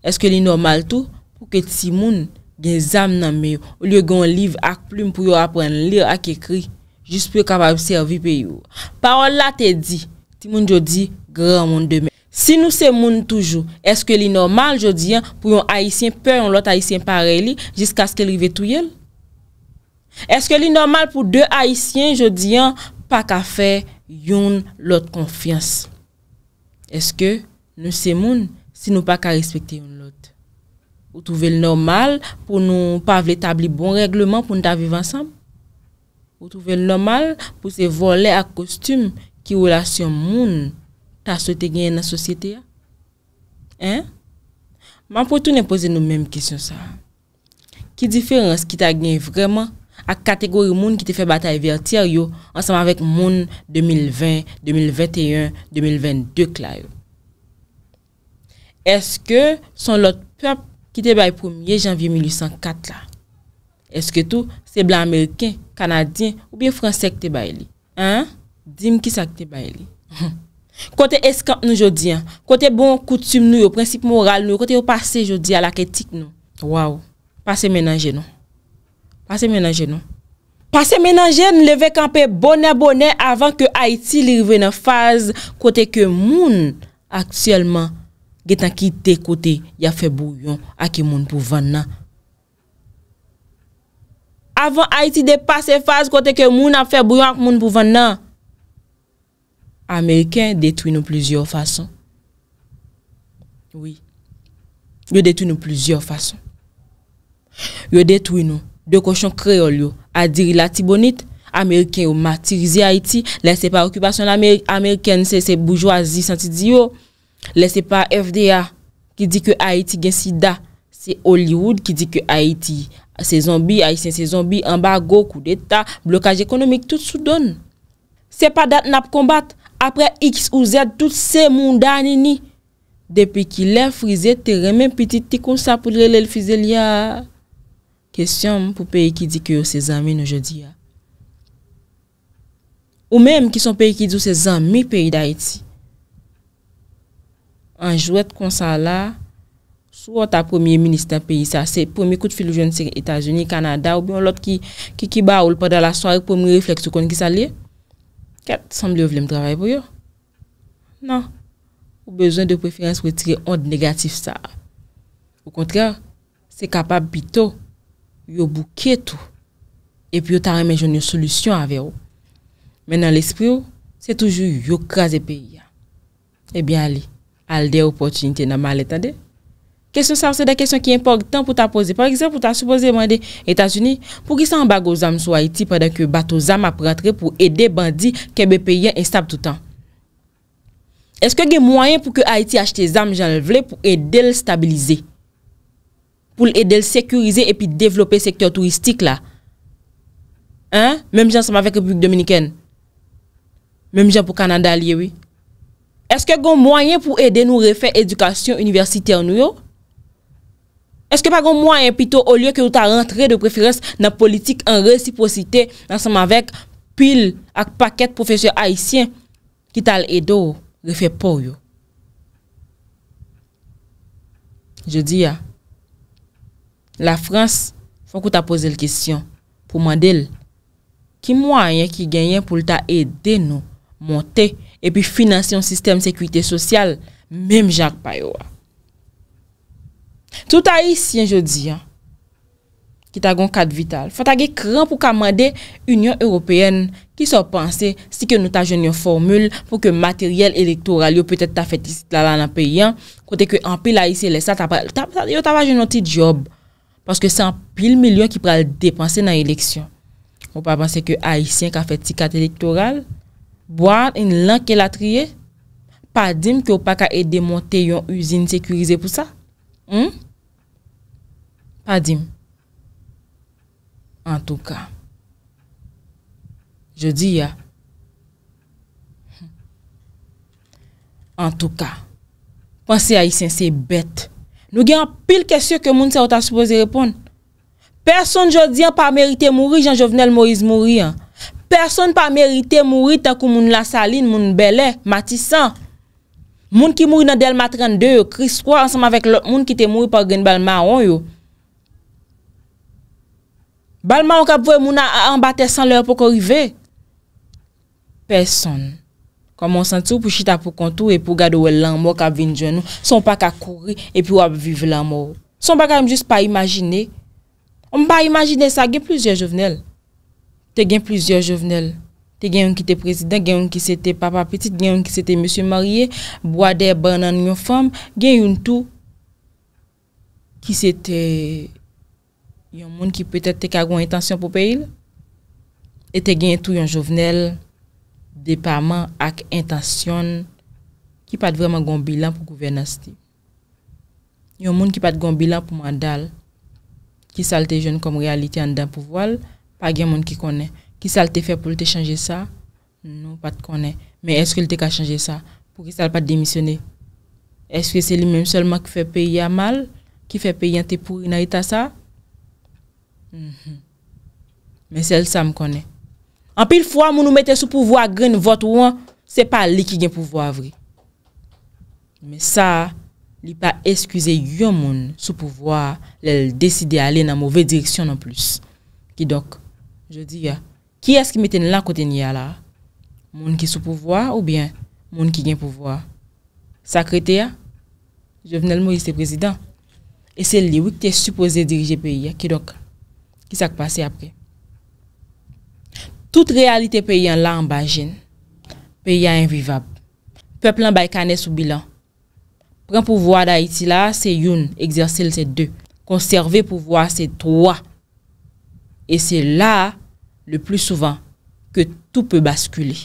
Eske li normal tou pou ke ti moun gen zam nan me yo? Ou li yo gen liv ak ploum pou yo apren lir ak ekri? Jispe yo kap ap servipi yo? Parol la te di, ti moun jodi gran moun deme. Si nou se moun toujou, eske li normal jodi an pou yon haisyen pe yon lot haisyen pare li jiska skel rive tou yon? Eske li normal pou de haisyen jodi an pa ka fe yon lot konfians? Eske nou se moun si nou pa ka respekte yon lot? Ou touve l normal pou nou pa vletabli bon regleman pou nou ta vive ansam? Ou touve l normal pou se vole ak kostum ki ou lasyon moun ta sote gen nan sosyete ya? Hein? Man pou tou ne pose nou menm kesyon sa. Ki diferans ki ta gen vreman? ak kategori moun ki te fè batay vertyer yo, ansanman vek moun 2020, 2021, 2022 kla yo. Eske son lot pep ki te bay premier janvi 1804 la? Eske tou se blan Ameriken, Kanadyen ou biye Fransèk te bay li? Hein? Dime ki sa te bay li? Kote eskant nou jodi, kote bon koutoum nou yo, prinsip moral nou yo, kote yo pase jodi alak etik nou. Waw, pase menanje nou. Pase menanjen nou. Pase menanjen nou leve kampè bonè bonè avan ke Haiti li rive nan faz kote ke moun aksyèlman getan ki te kote ya fe bouyon akye moun pou vanna. Avon Haiti de pase faz kote ke moun a fe bouyon akye moun pou vanna. Ameriken detwi nou plizyo fason. Oui. Yo detwi nou plizyo fason. Yo detwi nou De koshon kreol yo, adiri lati bonit, Ameriken yo matirzi Haiti, lese pa okupasyon Ameriken se se boujwa zi santi diyo, lese pa FDA ki di ke Haiti gen si da, se Hollywood ki di ke Haiti, se zombie, Haitien se zombie, ambar gok ou deta, blokaj ekonomik tout sou don. Se pa dat nap kombat, apre X ou Z tout se moun danini, depi ki lè frize terè men piti ti kon sa pudre lè l'fize liya. Kestyon pou peyi ki di ki yo se zami nou je di ya. Ou menm ki son peyi ki di yo se zami peyi da eti. An jwet kon sa la, sou an ta premier minister peyi sa, se pomi kout filou jwenn se Etasuni, Kanada, ou biyon lot ki ki ba ou lpon da la soya, pou mou refleks yo kon gisa li. Ket, sanble yo vle m travay pou yo. Nan, ou bezon non. de preferens wè tri onde negatif sa. Ou kontre, se kapab bito, yo bouke tou, epi yo ta remenjon yo solusyon ave yo. Men nan l'espri yo, se toujou yo kraze peyi ya. Ebyen ali, alde yo potinite nan maletande. Kesyon sa, se de kesyon ki important pou ta pose. Par eksemp, pou ta suppose man de Etats-Unis, pou ki san bago zam sou Haiti padan ki batou zam apratre pou ede bandi kebe peyi ya estap toutan. Eske gen mwayen pou ki Haiti achete zam jan vle pou ede el stabilize. pou l'ede l'sekurize epi devlope sektor touristik la? Hein? Mem jen seman vek Republik Dominiken? Mem jen pou Kanada alye oui? Eske goun mwayen pou ede nou refe edukasyon universite an nou yo? Eske pa goun mwayen pito ou liye ki nou ta rentre de preferens nan politik an resiposite seman vek pil ak paket profeseur haisyen ki tal edo refe pou yo? Je di ya. Ah. La Frans fwen kou ta pose l kestyon pou mandel ki mwanyen ki genyen pou l ta ede nou monte epi finanse yon sistem sekwite sosyal mwenm jak paywa. Touta yi si yon jodi yon ki ta gon kat vital fwen ta ge kran pou kamande Union Européenne ki so panse si ke nou ta jen yon formule pou ke materyel elektoral yo pwetet ta feti sit la lan apè yon kote ke ampè la yi se lè sa ta pa jen yon ti job. Paske 100 pil milyon ki pral depanse nan eleksyon. Ou pa panse ke Aisyen ka feti kat elektoral, boan en lan ke la triye, pa dim ke ou pa ka edemonte yon usine sekurize pou sa? Hmm? Pa dim. An tou ka. Je di ya. An tou ka. Panse Aisyen se bete. Nou gen an pil kesye ke moun se wot an supose repon. Person jodi an pa merite mouri, jan Jovenel Moïse mouri an. Person pa merite mouri, ta kou moun la Saline, moun Belè, Matissa. Moun ki mouri nan Del Matren 2, Chris Kwa ansanman vek lout moun ki te mouri pa gen Balma 1 yo. Balma 1 kap vwe moun an embate san lèr poko rive. Personn. Koman san tou pou chita pou kontou E pou gado wè lanmòk ap vin djounou Son pa ka kouri epi wè ap vive lanmòk Son pa ka jim jis pa imajine Om pa imajine sa gen plizye jovenel Te gen plizye jovenel Te gen yon ki te prezident Gen yon ki se te papa petit Gen yon ki se te monsie marie Boade banan yon fam Gen yon tou Ki se te Yon moun ki petet te kagwen etansyon pou pe il E te gen tou yon jovenel département avec intention qui pas vraiment de bilan pour Il y a un monde qui pas de bilan pour mandal qui des jeune comme réalité en le pouvoir pas de monde qui connaît qui salte fait pour te changer ça non pas de connaît mais est-ce qu'il te changé ça pour qu'il ça pas démissionner est-ce que c'est lui même seulement qui fait payer à mal qui fait payer à tes dans l'état ça mhm. mais celle ça me connaît en pile fois, nous mettons sous pouvoir grand vote ou ce n'est pas lui qui a le pouvoir Mais ça, il n'est pas excuser un monde sous pouvoir, il décidé d'aller dans la mauvaise direction en plus. Qui donc, je dis, qui est-ce qui mettait là côté de là gens qui sous pouvoir ou bien les gens qui ont le pouvoir Sacrété, Je c'est le président. Et c'est lui qui est supposé diriger le pays. Qui donc, qui s'est passé après Tout realite pe yon lan ba jen, pe yon invivab, pe plan baykane sou bilan. Pren pou vwa da iti la, se yon, egzersel se de, konserve pou vwa se toa. E se la, le plus souvan, ke tout pe baskule.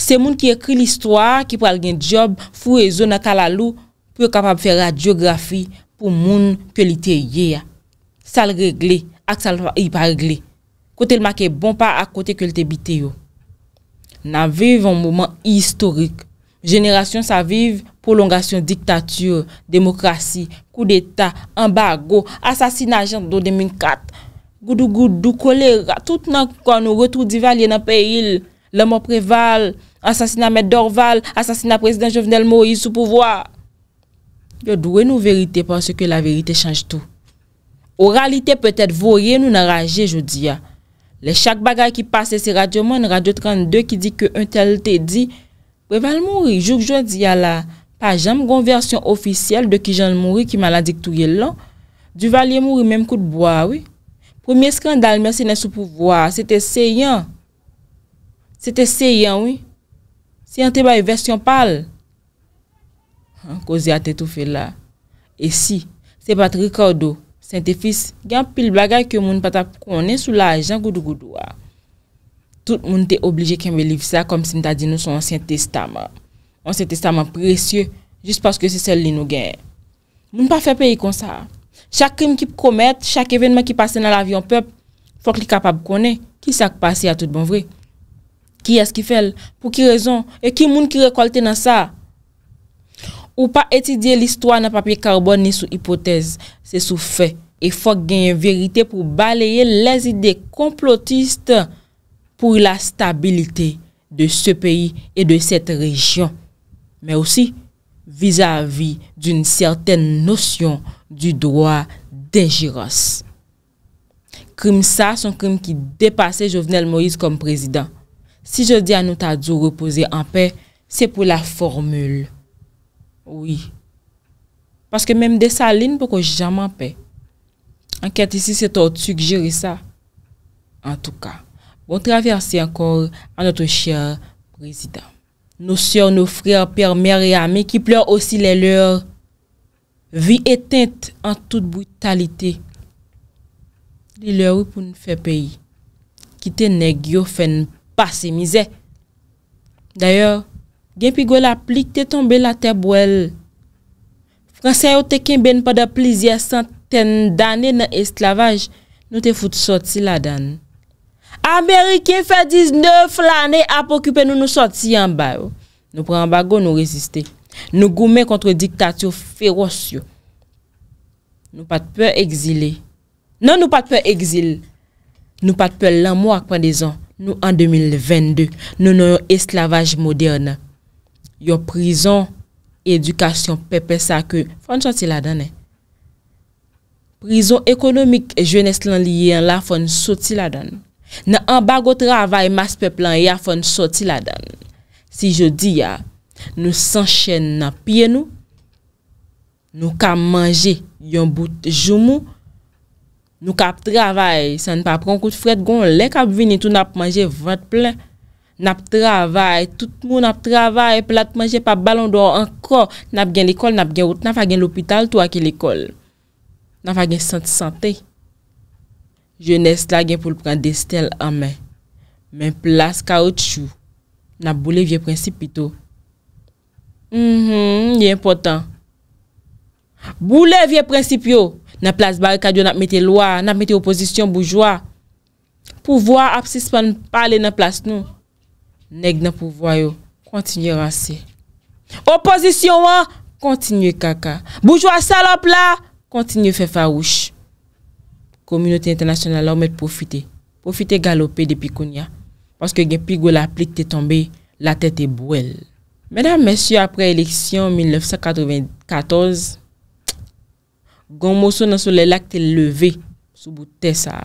Se moun ki ekri l'istwa, ki pral gen job, fou e zon akal alou, pou e kapab fè radiografi pou moun ke l'ite ye ya. Sal regle, ak sal iparegle. Kote l'ma ke bon pa akote ke l te bite yo. Nan vive an mouman historik. Generasyon sa vive, prolongasyon diktatiyo, demokrasi, kou deta, ambago, asasina jen do 2004. Goudou goudou, kolera, tout nan kon nou retrou dival yon an pe il. Lèman preval, asasina Medorval, asasina prezident Jovenel Moïse sou pouvoa. Yo dwe nou verite panse ke la verite chanj tou. Oralite petet voye nou nan raje jodia. Le chak bagay ki pase se radyo moun, radyo 32 ki di ke un tel te di, we val mouri, jouk jouk di ala, pa jam gon versyon ofisyel de ki jan mouri ki maladik touye lan, du valye mouri menm kout bwa, oui. Premier skandal mersi nen sou pouvoi, se te seyan. Se te seyan, oui. Se yante ba yon versyon pal. Kozi a te toufe la. E si, se patri kado. Sente fis, gen ppil bagay ke moun patap konen sou la ajan goudou goudou a. Tout moun te oblije ke mbe liv sa kom si mta di nou son ansyen testama. Ansen testama presye, jist paske se sel li nou gen. Moun pa fe peyi kon sa. Chak krim ki pkomet, chak evenman ki pase nan la viyon pep, fok li kapab konen, ki sak pase a tout bon vre. Ki es ki fel, pou ki rezon, e ki moun ki rekolte nan sa. Ou pa etidye l'istwa nan papye karbon ni sou hipotez, se sou fe. E fok genye verite pou baleye les ide complotiste pou la stabilite de se peyi e de set region. Me osi, vizavi d'un certaine nosyon du doa dengiros. Krim sa, son krim ki depase Jovenel Moïse kom prezident. Si je di anou ta djou repose en pe, se pou la formule. Ouwi. Paske menm de sa lin pou ko jaman pe. Anketi si se tou tsugjeri sa. An tou ka. Bon traverse ankor anotou chèr prezident. Nou sèr, nou frèr, pèr, mèr et amè ki plèr osi lè lèur. Vi etènt an tout boutalite. Lè lèur pou nou fè peyi. Kite nè gyo fè n'passe mizè. Dè yòr, Gen pi gwe la plik te tombe la te bwel Fransè yo te ken ben pa da plizye santen danen nan esklavaj Nou te foute soti la dan Amerike fè 19 lane ap okupè nou nou soti yamba Nou pran bago nou reziste Nou goume kontre diktatyo feroz yo Nou pat pe exile Non nou pat pe exile Nou pat pe l'amou akwa dezan Nou an 2022 Nou nou esklavaj moderna Yo prizon edukasyon pepe sa ke foun e. e soti la danen. Prizon ekonomik jewnes lan liyen la foun soti la danen. Na an bago travay mas peple lan ya foun soti la danen. Si yo di ya, nou sanchen nan pie nou, nou ka manje yon bout jomou, nou ka travay san pa pran kout fred goun, le ka bwini tou nap manje vat plen, Nap travay, tout moun nap travay, plat manje pa balon do anko, nap gen l'ekol, nap gen out, nap fa gen l'opital, to ake l'ekol. Nap fa gen sante-sante. Je nes la gen pou l'prandestel anmen. Men plas kaoutchou, nap boule vie principito. Hmm, yon potan. Boule vie principio, nap plas barikadyo nap mete loa, nap mete oposisyon boujwa. Pouvoa ap sispan pale nan plas nou. nèg nan pouvoir yo à rasser. Opposition an continue caca. Bourgeois salope là continue faire farouche. Communauté internationale on met profiter. Profiter galoper depuis Piconia. parce que gen pigou la plique t'est tombé, la tête est bouelle. Mesdames messieurs après l'élection 1994 gon n'a sur les les t'est levé sous bout ça.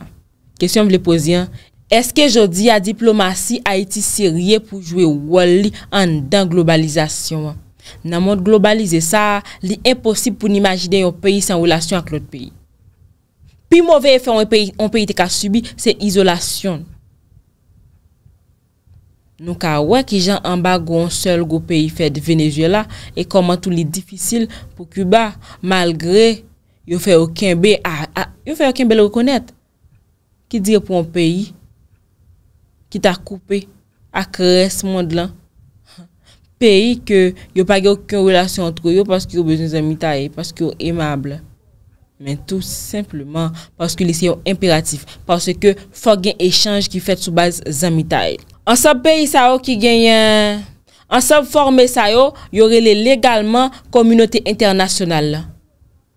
Question les poser hein. Eske jodi a diplomasi Haiti-Syrie pou jwe wali an dan globalizasyon? Nan moun globalize sa, li e posib pou n'imajide yo peyi san relasyon ak lout peyi. Pi mouve efè yon peyi te ka subi, se izolasyon. Nou ka wè ki jan amba goun sel goun peyi fed Venezuela e koman tou li difisil pou Cuba malgre yon fe okin be lou konet. Ki dire pou yon peyi? ki ta koupe ak res mond lan. Peyi ke yo pa gen yon kyon relasyon antro yo paske yo bezoun zamita e, paske yo emable. Men tout simplement paske li se yon imperatif, paske ke fò gen echange ki fèt soubaz zamita e. Ansob peyi sa yo ki genyen, ansob forme sa yo, yo rele legalman komunote internasyonal.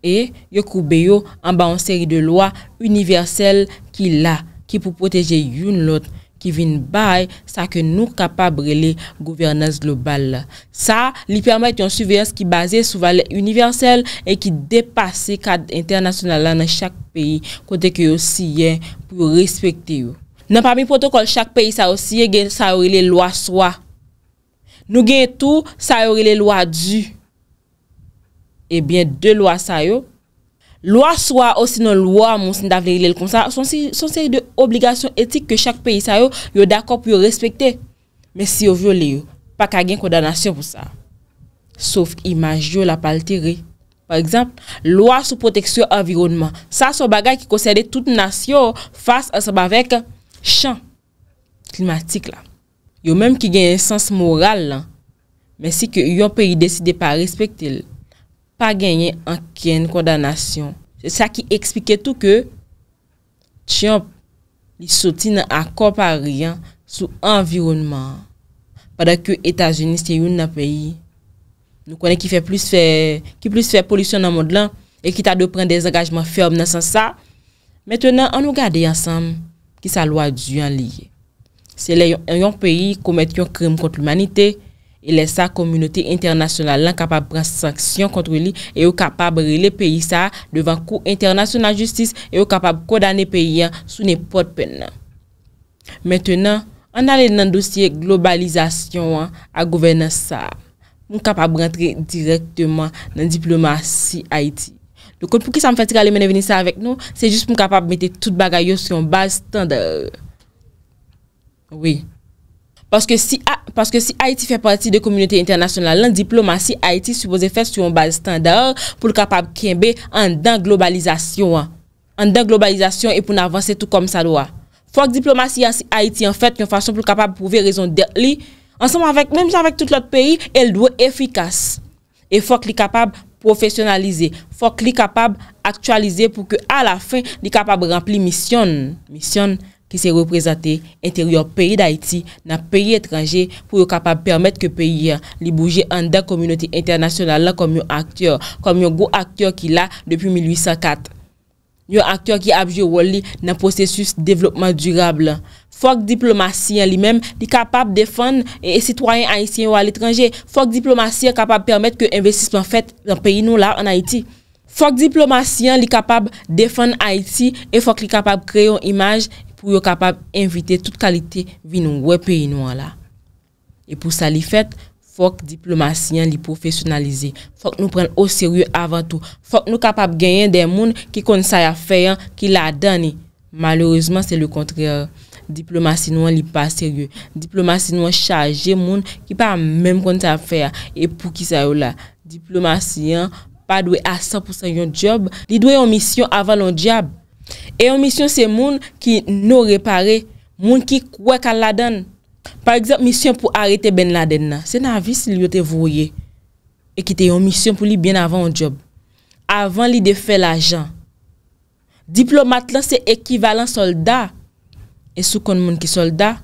E yo koube yo anba yon seri de lwa universel ki la, ki pou poteje yon lote, ki vin bay sa ke nou kapabre li gouvernaz global la. Sa, li permet yon suveyans ki base sou valet universel e ki depase kad internasyonal la nan chak peyi kote ke yo siyen pou respekte yo. Nan pami protokol chak peyi sa osye gen sa yori le loa swa. Nou gen tou sa yori le loa di. Ebyen, de loa sa yo, Lwa sou a osin nou lwa monsen davleri lèl konsa, son seri de obligasyon etik ke chak peyi sa yo yo dakor pou yo respekte. Men si yo vyo lè yo, pa ka gen kondonasyon pou sa. Sof imaj yo la pal teri. Par ekzamp, lwa sou proteksyon environman. Sa sou bagay ki konserde tout nas yo fase a sa bavek chan. Klimatik la. Yo menm ki gen yon sens moral la. Men si yo yon peyi deside pa respekte lè. genyen anken kondanasyon. Se sa ki ekspike tou ke tsyon li soti nan akoparyan sou environman. Padak yo Etasunis te yon nan peyi nou konen ki fè plus fè ki plus fè polisyon nan mod lan e ki ta de pren desengajman fèm nan san sa metenan an nou gade yansam ki sa lwa diyan liye. Se le yon peyi komet yon krem kont lmanite yon E lè sa komyounote internasyonal an kapab pran sanksyon kontre li e ou kapab rele peyi sa devan kou internasyonal justice e ou kapab kodane peyi an sou ne pot pen nan. Mètenan, an ale nan dosye globalizasyon an a gouvenan sa, moun kapab rentre direktman nan diplomasi Haiti. Lè kon pou ki sa m fèti gale mène veni sa avèk nou, se jist moun kapab mette tout bagay yo si yon base standar. Paske si Haiti fè pati de komunite internasyonal, lan diplomasi Haiti sou boze fèt sou yon base standar pou l kapab kienbe an den globalizasyon an. An den globalizasyon e pou nan avanse tout kom sa doa. Fok diplomasi Haiti an fèt yon fasyon pou l kapab pouve rezon der li, ansanm avèk, mèm jan avèk tout l ot peyi, el doa efikas. E fok li kapab profesyonalize, fok li kapab aktualize pou ke a la fè li kapab rampli misyon. Misyon. ki se reprezenté interior peyi d'Haïti nan peyi etranje pou yo kapab permèt ke peyi li bouje an da komuniti internasyonal la kom yo aktyor kom yo go aktyor ki la depi 1804 yo aktyor ki abjou wali nan prosesus devlopman durable fok diplomasyen li mèm li kapab defan e sitwayen haïtien ou al etranje fok diplomasyen kapab permèt ke investisman fèt nan peyi nou la an Haïti fok diplomasyen li kapab defan Haïti e fok li kapab kreyon imaj e fok pou yo kapab invite tout kalite vi nou we pe inou an la. E pou sa li fet, fok diplomasyen li profesionalize, fok nou pren o seryo avantou, fok nou kapab genyen den moun ki konsa ya feyan ki la dani. Malorizman se le kontrere, diplomasyen nou an li pa seryo, diplomasyen nou an chaje moun ki pa mèm konsa ya feyan, e pou ki sa yo la. Diplomasyen pa dwe a 100% yon job, li dwe yon misyon avan lon job, E yon misyon se moun ki nou repare, moun ki kwe kal laden. Par eksept misyon pou arete ben laden nan, se nan vis li yote vouye. E ki te yon misyon pou li bien avan ou job, avan li defel ajan. Diplomat lan se ekivalant solda, e sou kon moun ki solda,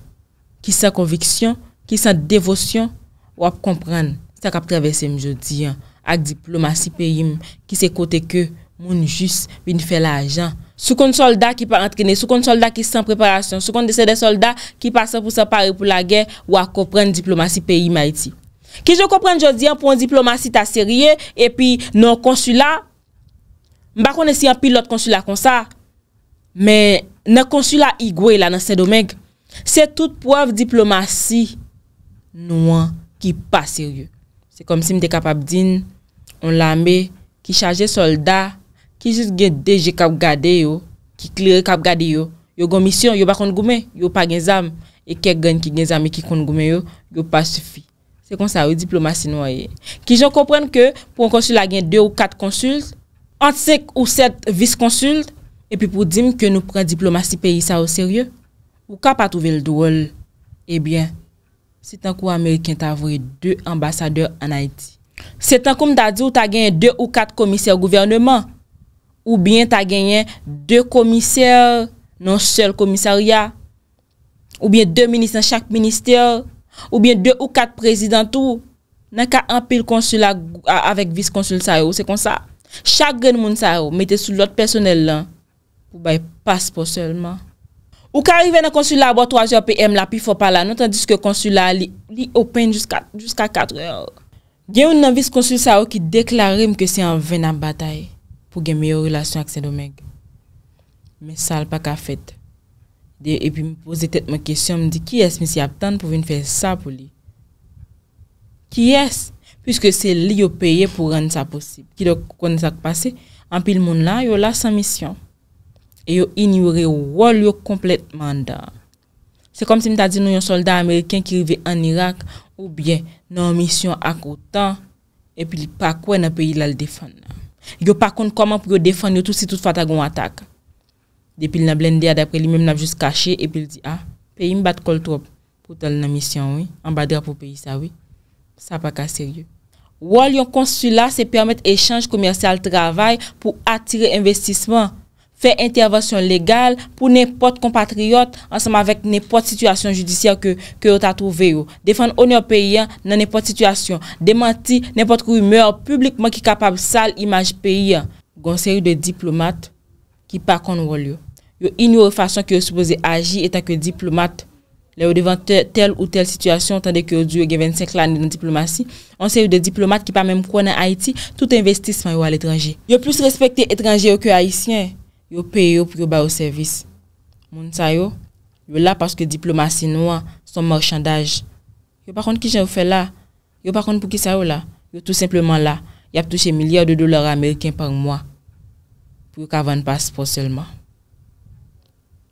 ki sa konviksyon, ki sa devosyon, wap kompran sa kap travese mjodi an, ak diplomasi pe yon, ki se kote ke yon. Moun jis bin fè la ajan. Sou kon soldat ki pa antrene, sou kon soldat ki san preparasyon, sou kon dese de soldat ki pa sa pou separe pou la gen ou a kopren diplomasi peyi ma iti. Ki jokopren jodi an pou an diplomasi ta serye epi nan konsula, mba kon esi an pilot konsula kon sa, men nan konsula igwe la nan sè domèk, se tout pou av diplomasi nou an ki pa serye. Se kom si mte kapab din, on la me ki chaje soldat Ki jist gen deje kap gade yo, ki kli re kap gade yo, yo gomisyon, yo ba kont gome, yo pa gen zam. E kek gen ki gen zam e ki kont gome yo, yo pa sufi. Se kon sa yo diplomasi nou a ye. Ki jon kompren ke pou an konsul a gen 2 ou 4 konsuls, 1, 5 ou 7 viskonsuls, epi pou dim ke nou pren diplomasi peyi sa yo serye, pou ka pa touvel douol, ebyen, se tankou Amerikien ta avre 2 ambasadeur an Haiti. Se tankou mda di ou ta gen 2 ou 4 komisyon gouvernement, Ou bien ta genyen 2 komisèr, non sel komisèrya, ou bien 2 ministèr chak ministèr, ou bien 2 ou 4 prezidentou, nan ka anpil konsula avèk viskonsul sa yo, se kon sa. Chak geny moun sa yo, metè sou lot personel lan, ou bay pas po selman. Ou ka arrive nan konsula abo 3h PM la, pi fò pala, nan tandis ke konsula li open jiska 4h. Geny ou nan viskonsul sa yo ki deklarèm ke si an venan batayè. gen mè yon relasyon ak sen domèk. Mè sal pa ka fèt. E pi mè pose tèt mè kèsyon, mè di ki es mè si aptan pou vin fè sa pou li. Ki es? Piske se li yon peye pou rèn sa posib. Ki do konen sa k pasi, an pi l moun la, yon la sa misyon. E yon in yon rewol yon kompletman da. Se kom si mè ta di nou yon soldat amerikèn ki rive an Irak ou bien nan misyon akoutan e pi li pa kwen api yon la l defan nan. Yo pa kont koman pou yo defan yo tout si tout fat agon atak Depil nan blende a dapre li menm nan jous kache Epil di a ah, Peyi mbat koltrop pou tal nan misyon An badra pou peyi sa Sa pa kase ryo Wol yon konsula se permette Echange komersyal travay Pou atire investisman Fè intervasyon legal pou nè pot kompatriot ansama vek nè pot situasyon judisyon ke yo ta trouve yo. Defande onyo peyyan nan nè pot situasyon. Demanti nè pot rumeur publikman ki kapab sal imaj peyyan. Gon se yu de diplomat ki pa konwol yo. Yo inyo yu fasyon ki yo soupoze aji etan ke diplomat le yo devante tel ou tel situasyon tande ke yo diyo ge 25 lani nan diplomati. Gon se yu de diplomat ki pa menm kwenan Haiti tout investisman yo al etranje. Yo plus respekte etranje yo ke Haitien yo. Yo pay yo pou yo ba ou servis. Moun sa yo, yo la paske diplomat sinwa, son marchandaj. Yo pa kont ki jen yo fe la, yo pa kont pou ki sa yo la. Yo tout simplement la, yap touche milyar de dolar Ameriken par mwa. Pou yo kavan pas pou selman.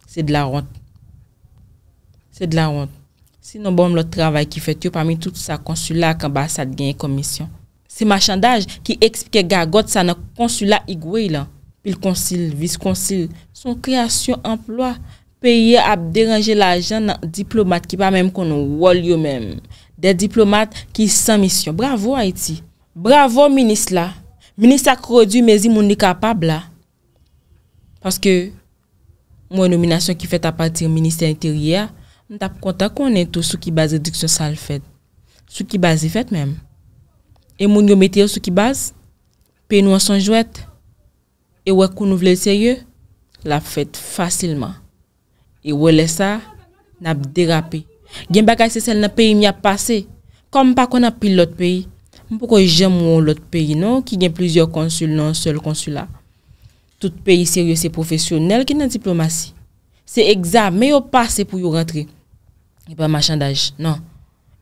Se de la ront. Se de la ront. Sinon bom lo travay ki fet yo pa mi tout sa konsula kamba sa dgenye komisyon. Se marchandaj ki ekspike gagot sa nan konsula igwe la. pil konsil, vis konsil, son kreasyon, emploa, peye ap deranje la jan nan diplomat ki pa menm konon wol yo menm. De diplomat ki san misyon. Bravo Haiti. Bravo minis la. Minis akrodu mezi moun ni kapab la. Paske mwen nominasyon ki fet apatir minister interior, n tap kontak konen tou sou ki base diksyon sal fet. Sou ki base fet menm. E moun yo meteyo sou ki base, pey nou an son jwet. E wè kou nou vle sèye, la fèt fasylman. E wè lè sa, nap derape. Gen bakay se sel nan peyi mi ap pase, kom pa kon ap pil lot peyi. Mpoko jèm wò lot peyi, non? Ki gen plizyo konsul, non, sol konsula. Tout peyi sèye, se profesyonel, ki nan diplomasi. Se egzab, me yo pase pou yo rentre. E pa machandaj, non.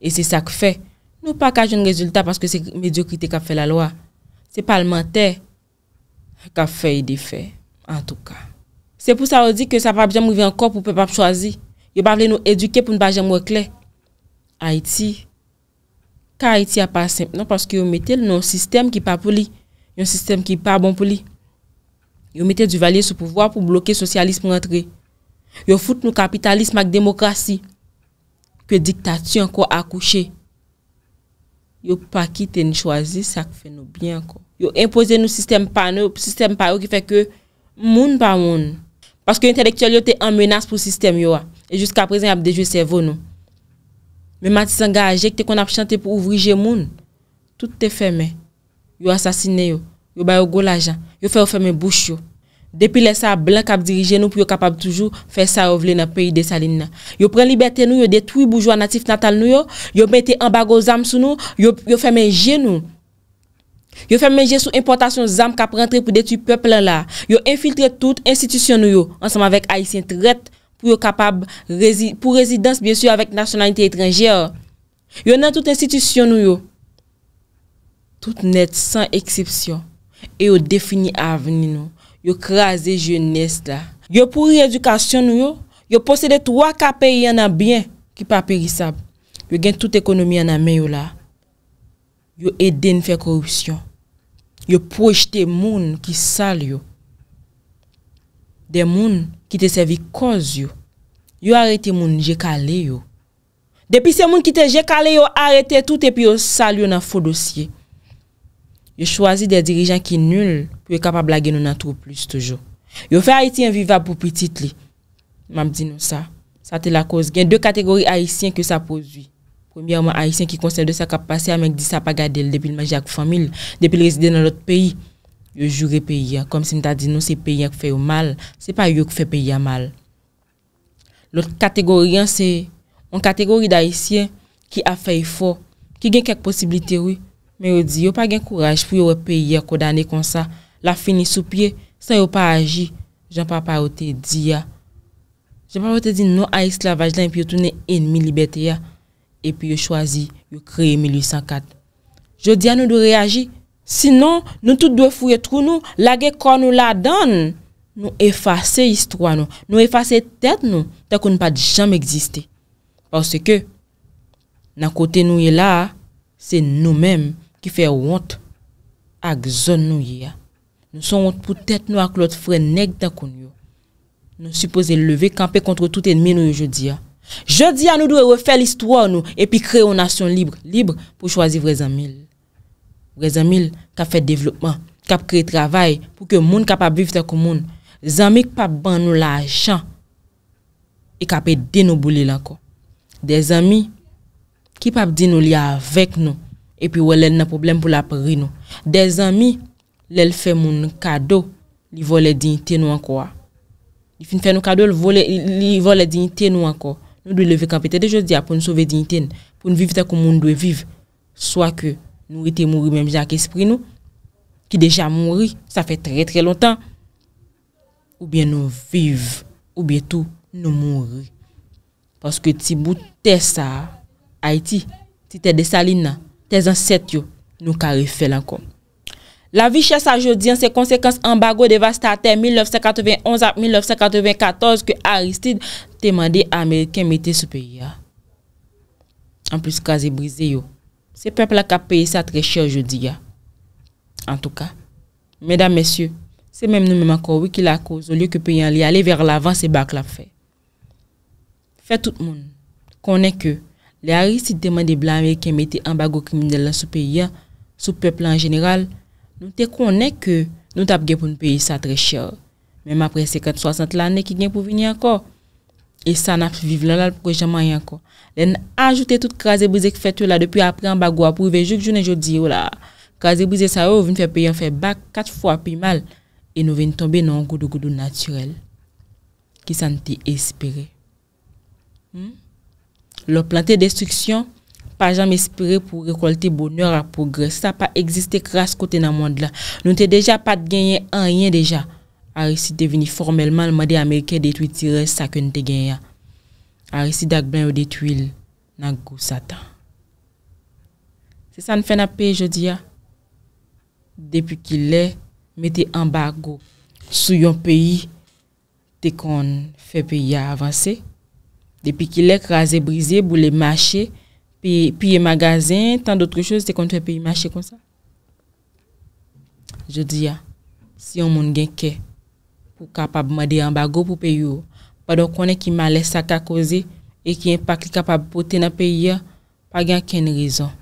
E se sa k fè. Nou pa kaj un rezultat, paske se mediokritik ap fè la loa. Se palman tè, Fèk a fèy de fè, an tou ka. Se pou sa ou di ke sa pa pje mouvi an kon pou pe pa pchoazi. Yo pa vle nou eduke pou nou baje mou ekle. Haiti. Ka Haiti a pa semp, nan paske yo mette nou yon sistem ki pa pou li. Yon sistem ki pa bon pou li. Yo mette du valye sou pouvoi pou bloke sosyalisme pou rentre. Yo foute nou kapitalisme ak demokrasi. Ke diktati an kon akouche. Yo pa kite ni chwazi sa kfe nou byen kon. Yo impose nou sistem pa yo ki fek yo moun pa moun. Paske yo intelektuel yo te emmenas pou sistem yo a. E jusqu'a prezen yo ap dejwe servo nou. Me matis angaje ki te kon ap chante pou ouvrije moun. Tout te feme. Yo asasine yo. Yo bayo gwo la jan. Yo feyo feme bouch yo. Depi lesa blan kap dirije nou pou yo kapab toujou fe sa ovle nan peyi de salin nan. Yo pren libeten nou yo detwi boujwa natif natal nou yo. Yo mette ambago zam sou nou. Yo feme enje nou. Yo fe menje sou importasyon zam ka prentre pou detu peplen la Yo infiltre tout institisyon nou yo Ansama vek Aisyen Tret Pou yo kapab Pou rezidans byensu yo avek nasyonalite etrenger Yo nan tout institisyon nou yo Tout net San eksipsyon Yo defini aveni nou Yo kraze jenest la Yo pou re-edukasyon nou yo Yo posede 3 ka peyi anan byen Ki pa perisab Yo gen tout ekonomi anan men yo la Yo eden fè korupsyon. Yo projte moun ki sal yo. De moun ki te sevi koz yo. Yo arete moun jekale yo. Depi se moun ki te jekale yo, arete tout epi yo sal yo nan fò dosye. Yo chwazi de dirijan ki nul pou e kapab lage nou nan trou plus toujou. Yo fè haiti yon vivap pou pwitit li. Mam di nou sa. Sa te la koz gen. Yo fè yon de kategori haitien ki sa posvi. Kwen miya ouman haisyen ki konser de sa kap pase, a menk di sa pa gadele depil magi ak fomil, depil rezide nan lot peyi, yo jure peyi ya. Kom si mta di nou se peyi ya kou feyo mal, se pa yo kou fe peyi ya mal. Lout kategori an se, an kategori daisyen ki a feyo fo, ki gen kak posibilite wè, men yo di yo pa gen kouraj pou yo we peyi ya kodane kon sa, la fini sou pie, sa yo pa aji, jan pa pa wote di ya. Jan pa pa wote di nou a eslavaj la, an pi yo toune enmi libeti ya. et puis ils choisi de créer 1804. Je dis à nous de réagir. Sinon, nous tous devons fouiller trou nous, la guerre qu'on nous la donne, nous effacer l'histoire, nous, nous effacer tête, nous, tant qu'on n'a jamais existé. Parce que, d'un côté, nous là, c'est nous-mêmes qui faisons honte à zone nous Nous sommes honte pour tête, nous, avec notre frère, nous sommes supposés lever, camper contre tout ennemi, nous, je hein. Je di an nou dwe refè l'histoire nou E pi kre ou nasyon libre Libre pou chwazi vre zanmil Vre zanmil kap fè devlopman Kap kre travay pou ke moun kap ap viv te kou moun Zanmi k pa ban nou la ajan E kap e din nou boulil anko De zanmi Ki pap din nou liya avèk nou E pi wè lè nan problem pou la pari nou De zanmi Lè l fè moun kado Li volè dignite nou anko a Li fin fè nou kado li volè dignite nou anko Nou dwe leve kapete de je diya pou nou sove diniten, pou nou vivi ta kou moun dwe viv. Soa ke nou ite mouri menmja ak esprin nou, ki deja mouri, sa fe tre tre lontan, oubyen nou viv, oubyen tou nou mouri. Paske ti bout te sa, ha iti, ti te de sa li nan, te zan set yo, nou kare fe lankom. La vichè sa jodi an se konsekans ambago devastate 1991 ap 1994 ke Aristide temande Ameriken mette sou peyi ya. An plus kaze brize yo. Se pepla ka peyi sa tre chè jodi ya. An tou ka. Medan mesye, se menm nou menman kowe ki la kouz ou liye ke peyan liye ale ver l'avan se bak la fè. Fè tout moun. Konen ke le Aristide temande blan Ameriken mette ambago kriminella sou peyi ya sou pepla an jeneral nous te connaissons que nous avons pour payer ça très cher. Même après 50, 60 l'année qui vient pour venir encore. Et ça n'a pas vivre là, là pour jamais encore. Len ajouter toute crasé brisé que fait là depuis après en bagua pour vivre jusqu'à journée jeudi oh là. Crasé brisé ça yo oh, vient faire payer en faire bac quatre fois plus mal et nous venons tomber dans un goudou goudou naturel qui s'en espéré. Hmm? Leur planter destruction pa jam espere pou rekolte bonyor a progres. Sa pa egziste kras kote nan mond la. Nou te deja pat genye an, yen deja. A resite vini formelman, mwade Amerike detwitire sa ke nou te genya. A resite dak blan yo detwil, nan gwo satan. Se san fè na pe, je di ya, depi ki le, meti ambago sou yon peyi, te kon fè peyi a avanse. Depi ki le krasè brise, bou le mache, piye magazin, tan d'otre chouse, te kontre piye machè kon sa. Je di ya, ah, si yon moun gen ke, pou kapab mwade yon bago pou piye yo, padon konen ki malè sa kakose, e ki yon pakli kapab pote na piye yo, pa gen ken rezon,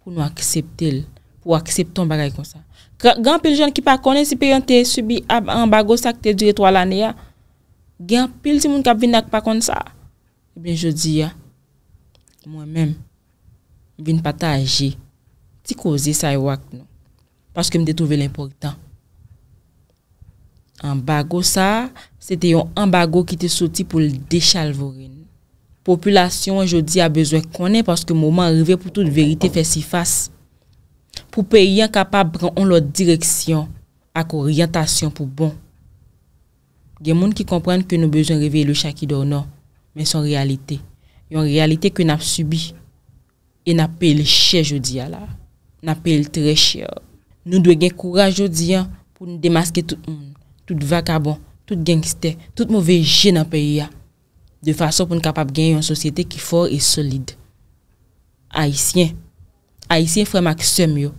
pou nou akseptel, pou aksepton bagay kon sa. Gen pil jen ki pa konen, si piye yon te subi, ap an bago sa, te duret wala ne ya, gen pil si moun kap vinak pa kon sa. E eh ben je di ya, ah, Mwen men, vin pata aje, ti koze sa e wak nou, paske mde touve l'importan. An bago sa, se te yon an bago ki te soti pou l'de chalvore nou. Populasyon anjodi a bezwen konen paske mouman revè pou tout l'verite fè si fass. Pou pe yon kapab bran on lò direksyon ak orientasyon pou bon. Gen moun ki komprenn ke nou bezwen revè lò chakidon nou, men son realite. yon realite kwen ap subi, e napel chè jodi ya la. Napel tre chè. Nou dwe gen kouraj jodi ya, pou nou demaske tout moun, tout vakabon, tout genkiste, tout mouve jè nan peyi ya. De fason pou nou kapap gen yon sosyete ki for e solide. Aisyen. Aisyen fwè mak sem yo.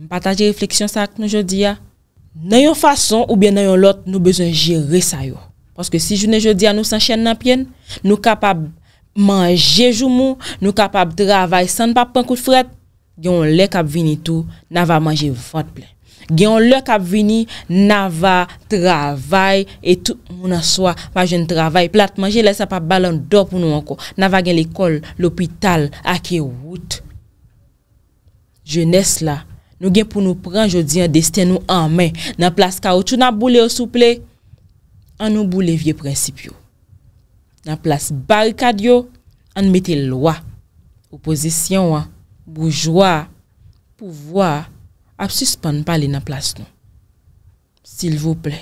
M pataje refleksyon sa ak nou jodi ya. Nan yon fason ou bien nan yon lot, nou bezon jere sa yo. Poske si jounen jodi ya nou san chèn nan pien, nou kapap... manje jou moun, nou kapap dravay, san pa pan kout fred, genon lè kap vini tou, nava manje vat plè. Genon lè kap vini, nava travay, et tout moun aswa pa jen travay, plat manje lè sa pa balan do pou nou anko, nava gen l'ekol, l'opital, ake wout. Je nes la, nou gen pou nou pran jodi an desten nou anmen, nan plas ka ou tou nan boule ou souple, an nou boule vie prensipyo. nan plas balkad yo, anmite lwa, oposisyon an, boujwa, pouvoa, ap suspande pale nan plas nou. Sil vouple.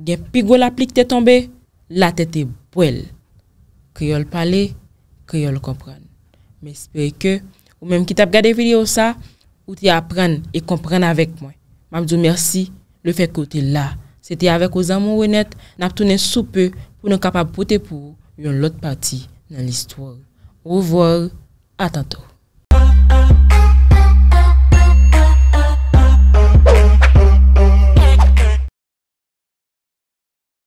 Gen pi gwo la plik te tombe, la tete bwel. Kriol pale, kriol kompran. Me espere ke, ou menm ki tap gade video sa, ou te apren e kompran avèk mwen. Mam djou mersi, le fèk ou te la. Se te avèk ou zan moun wè net, nap tounen soupe, Nous capable de vous pour une autre partie dans l'histoire. Au revoir, à tantôt.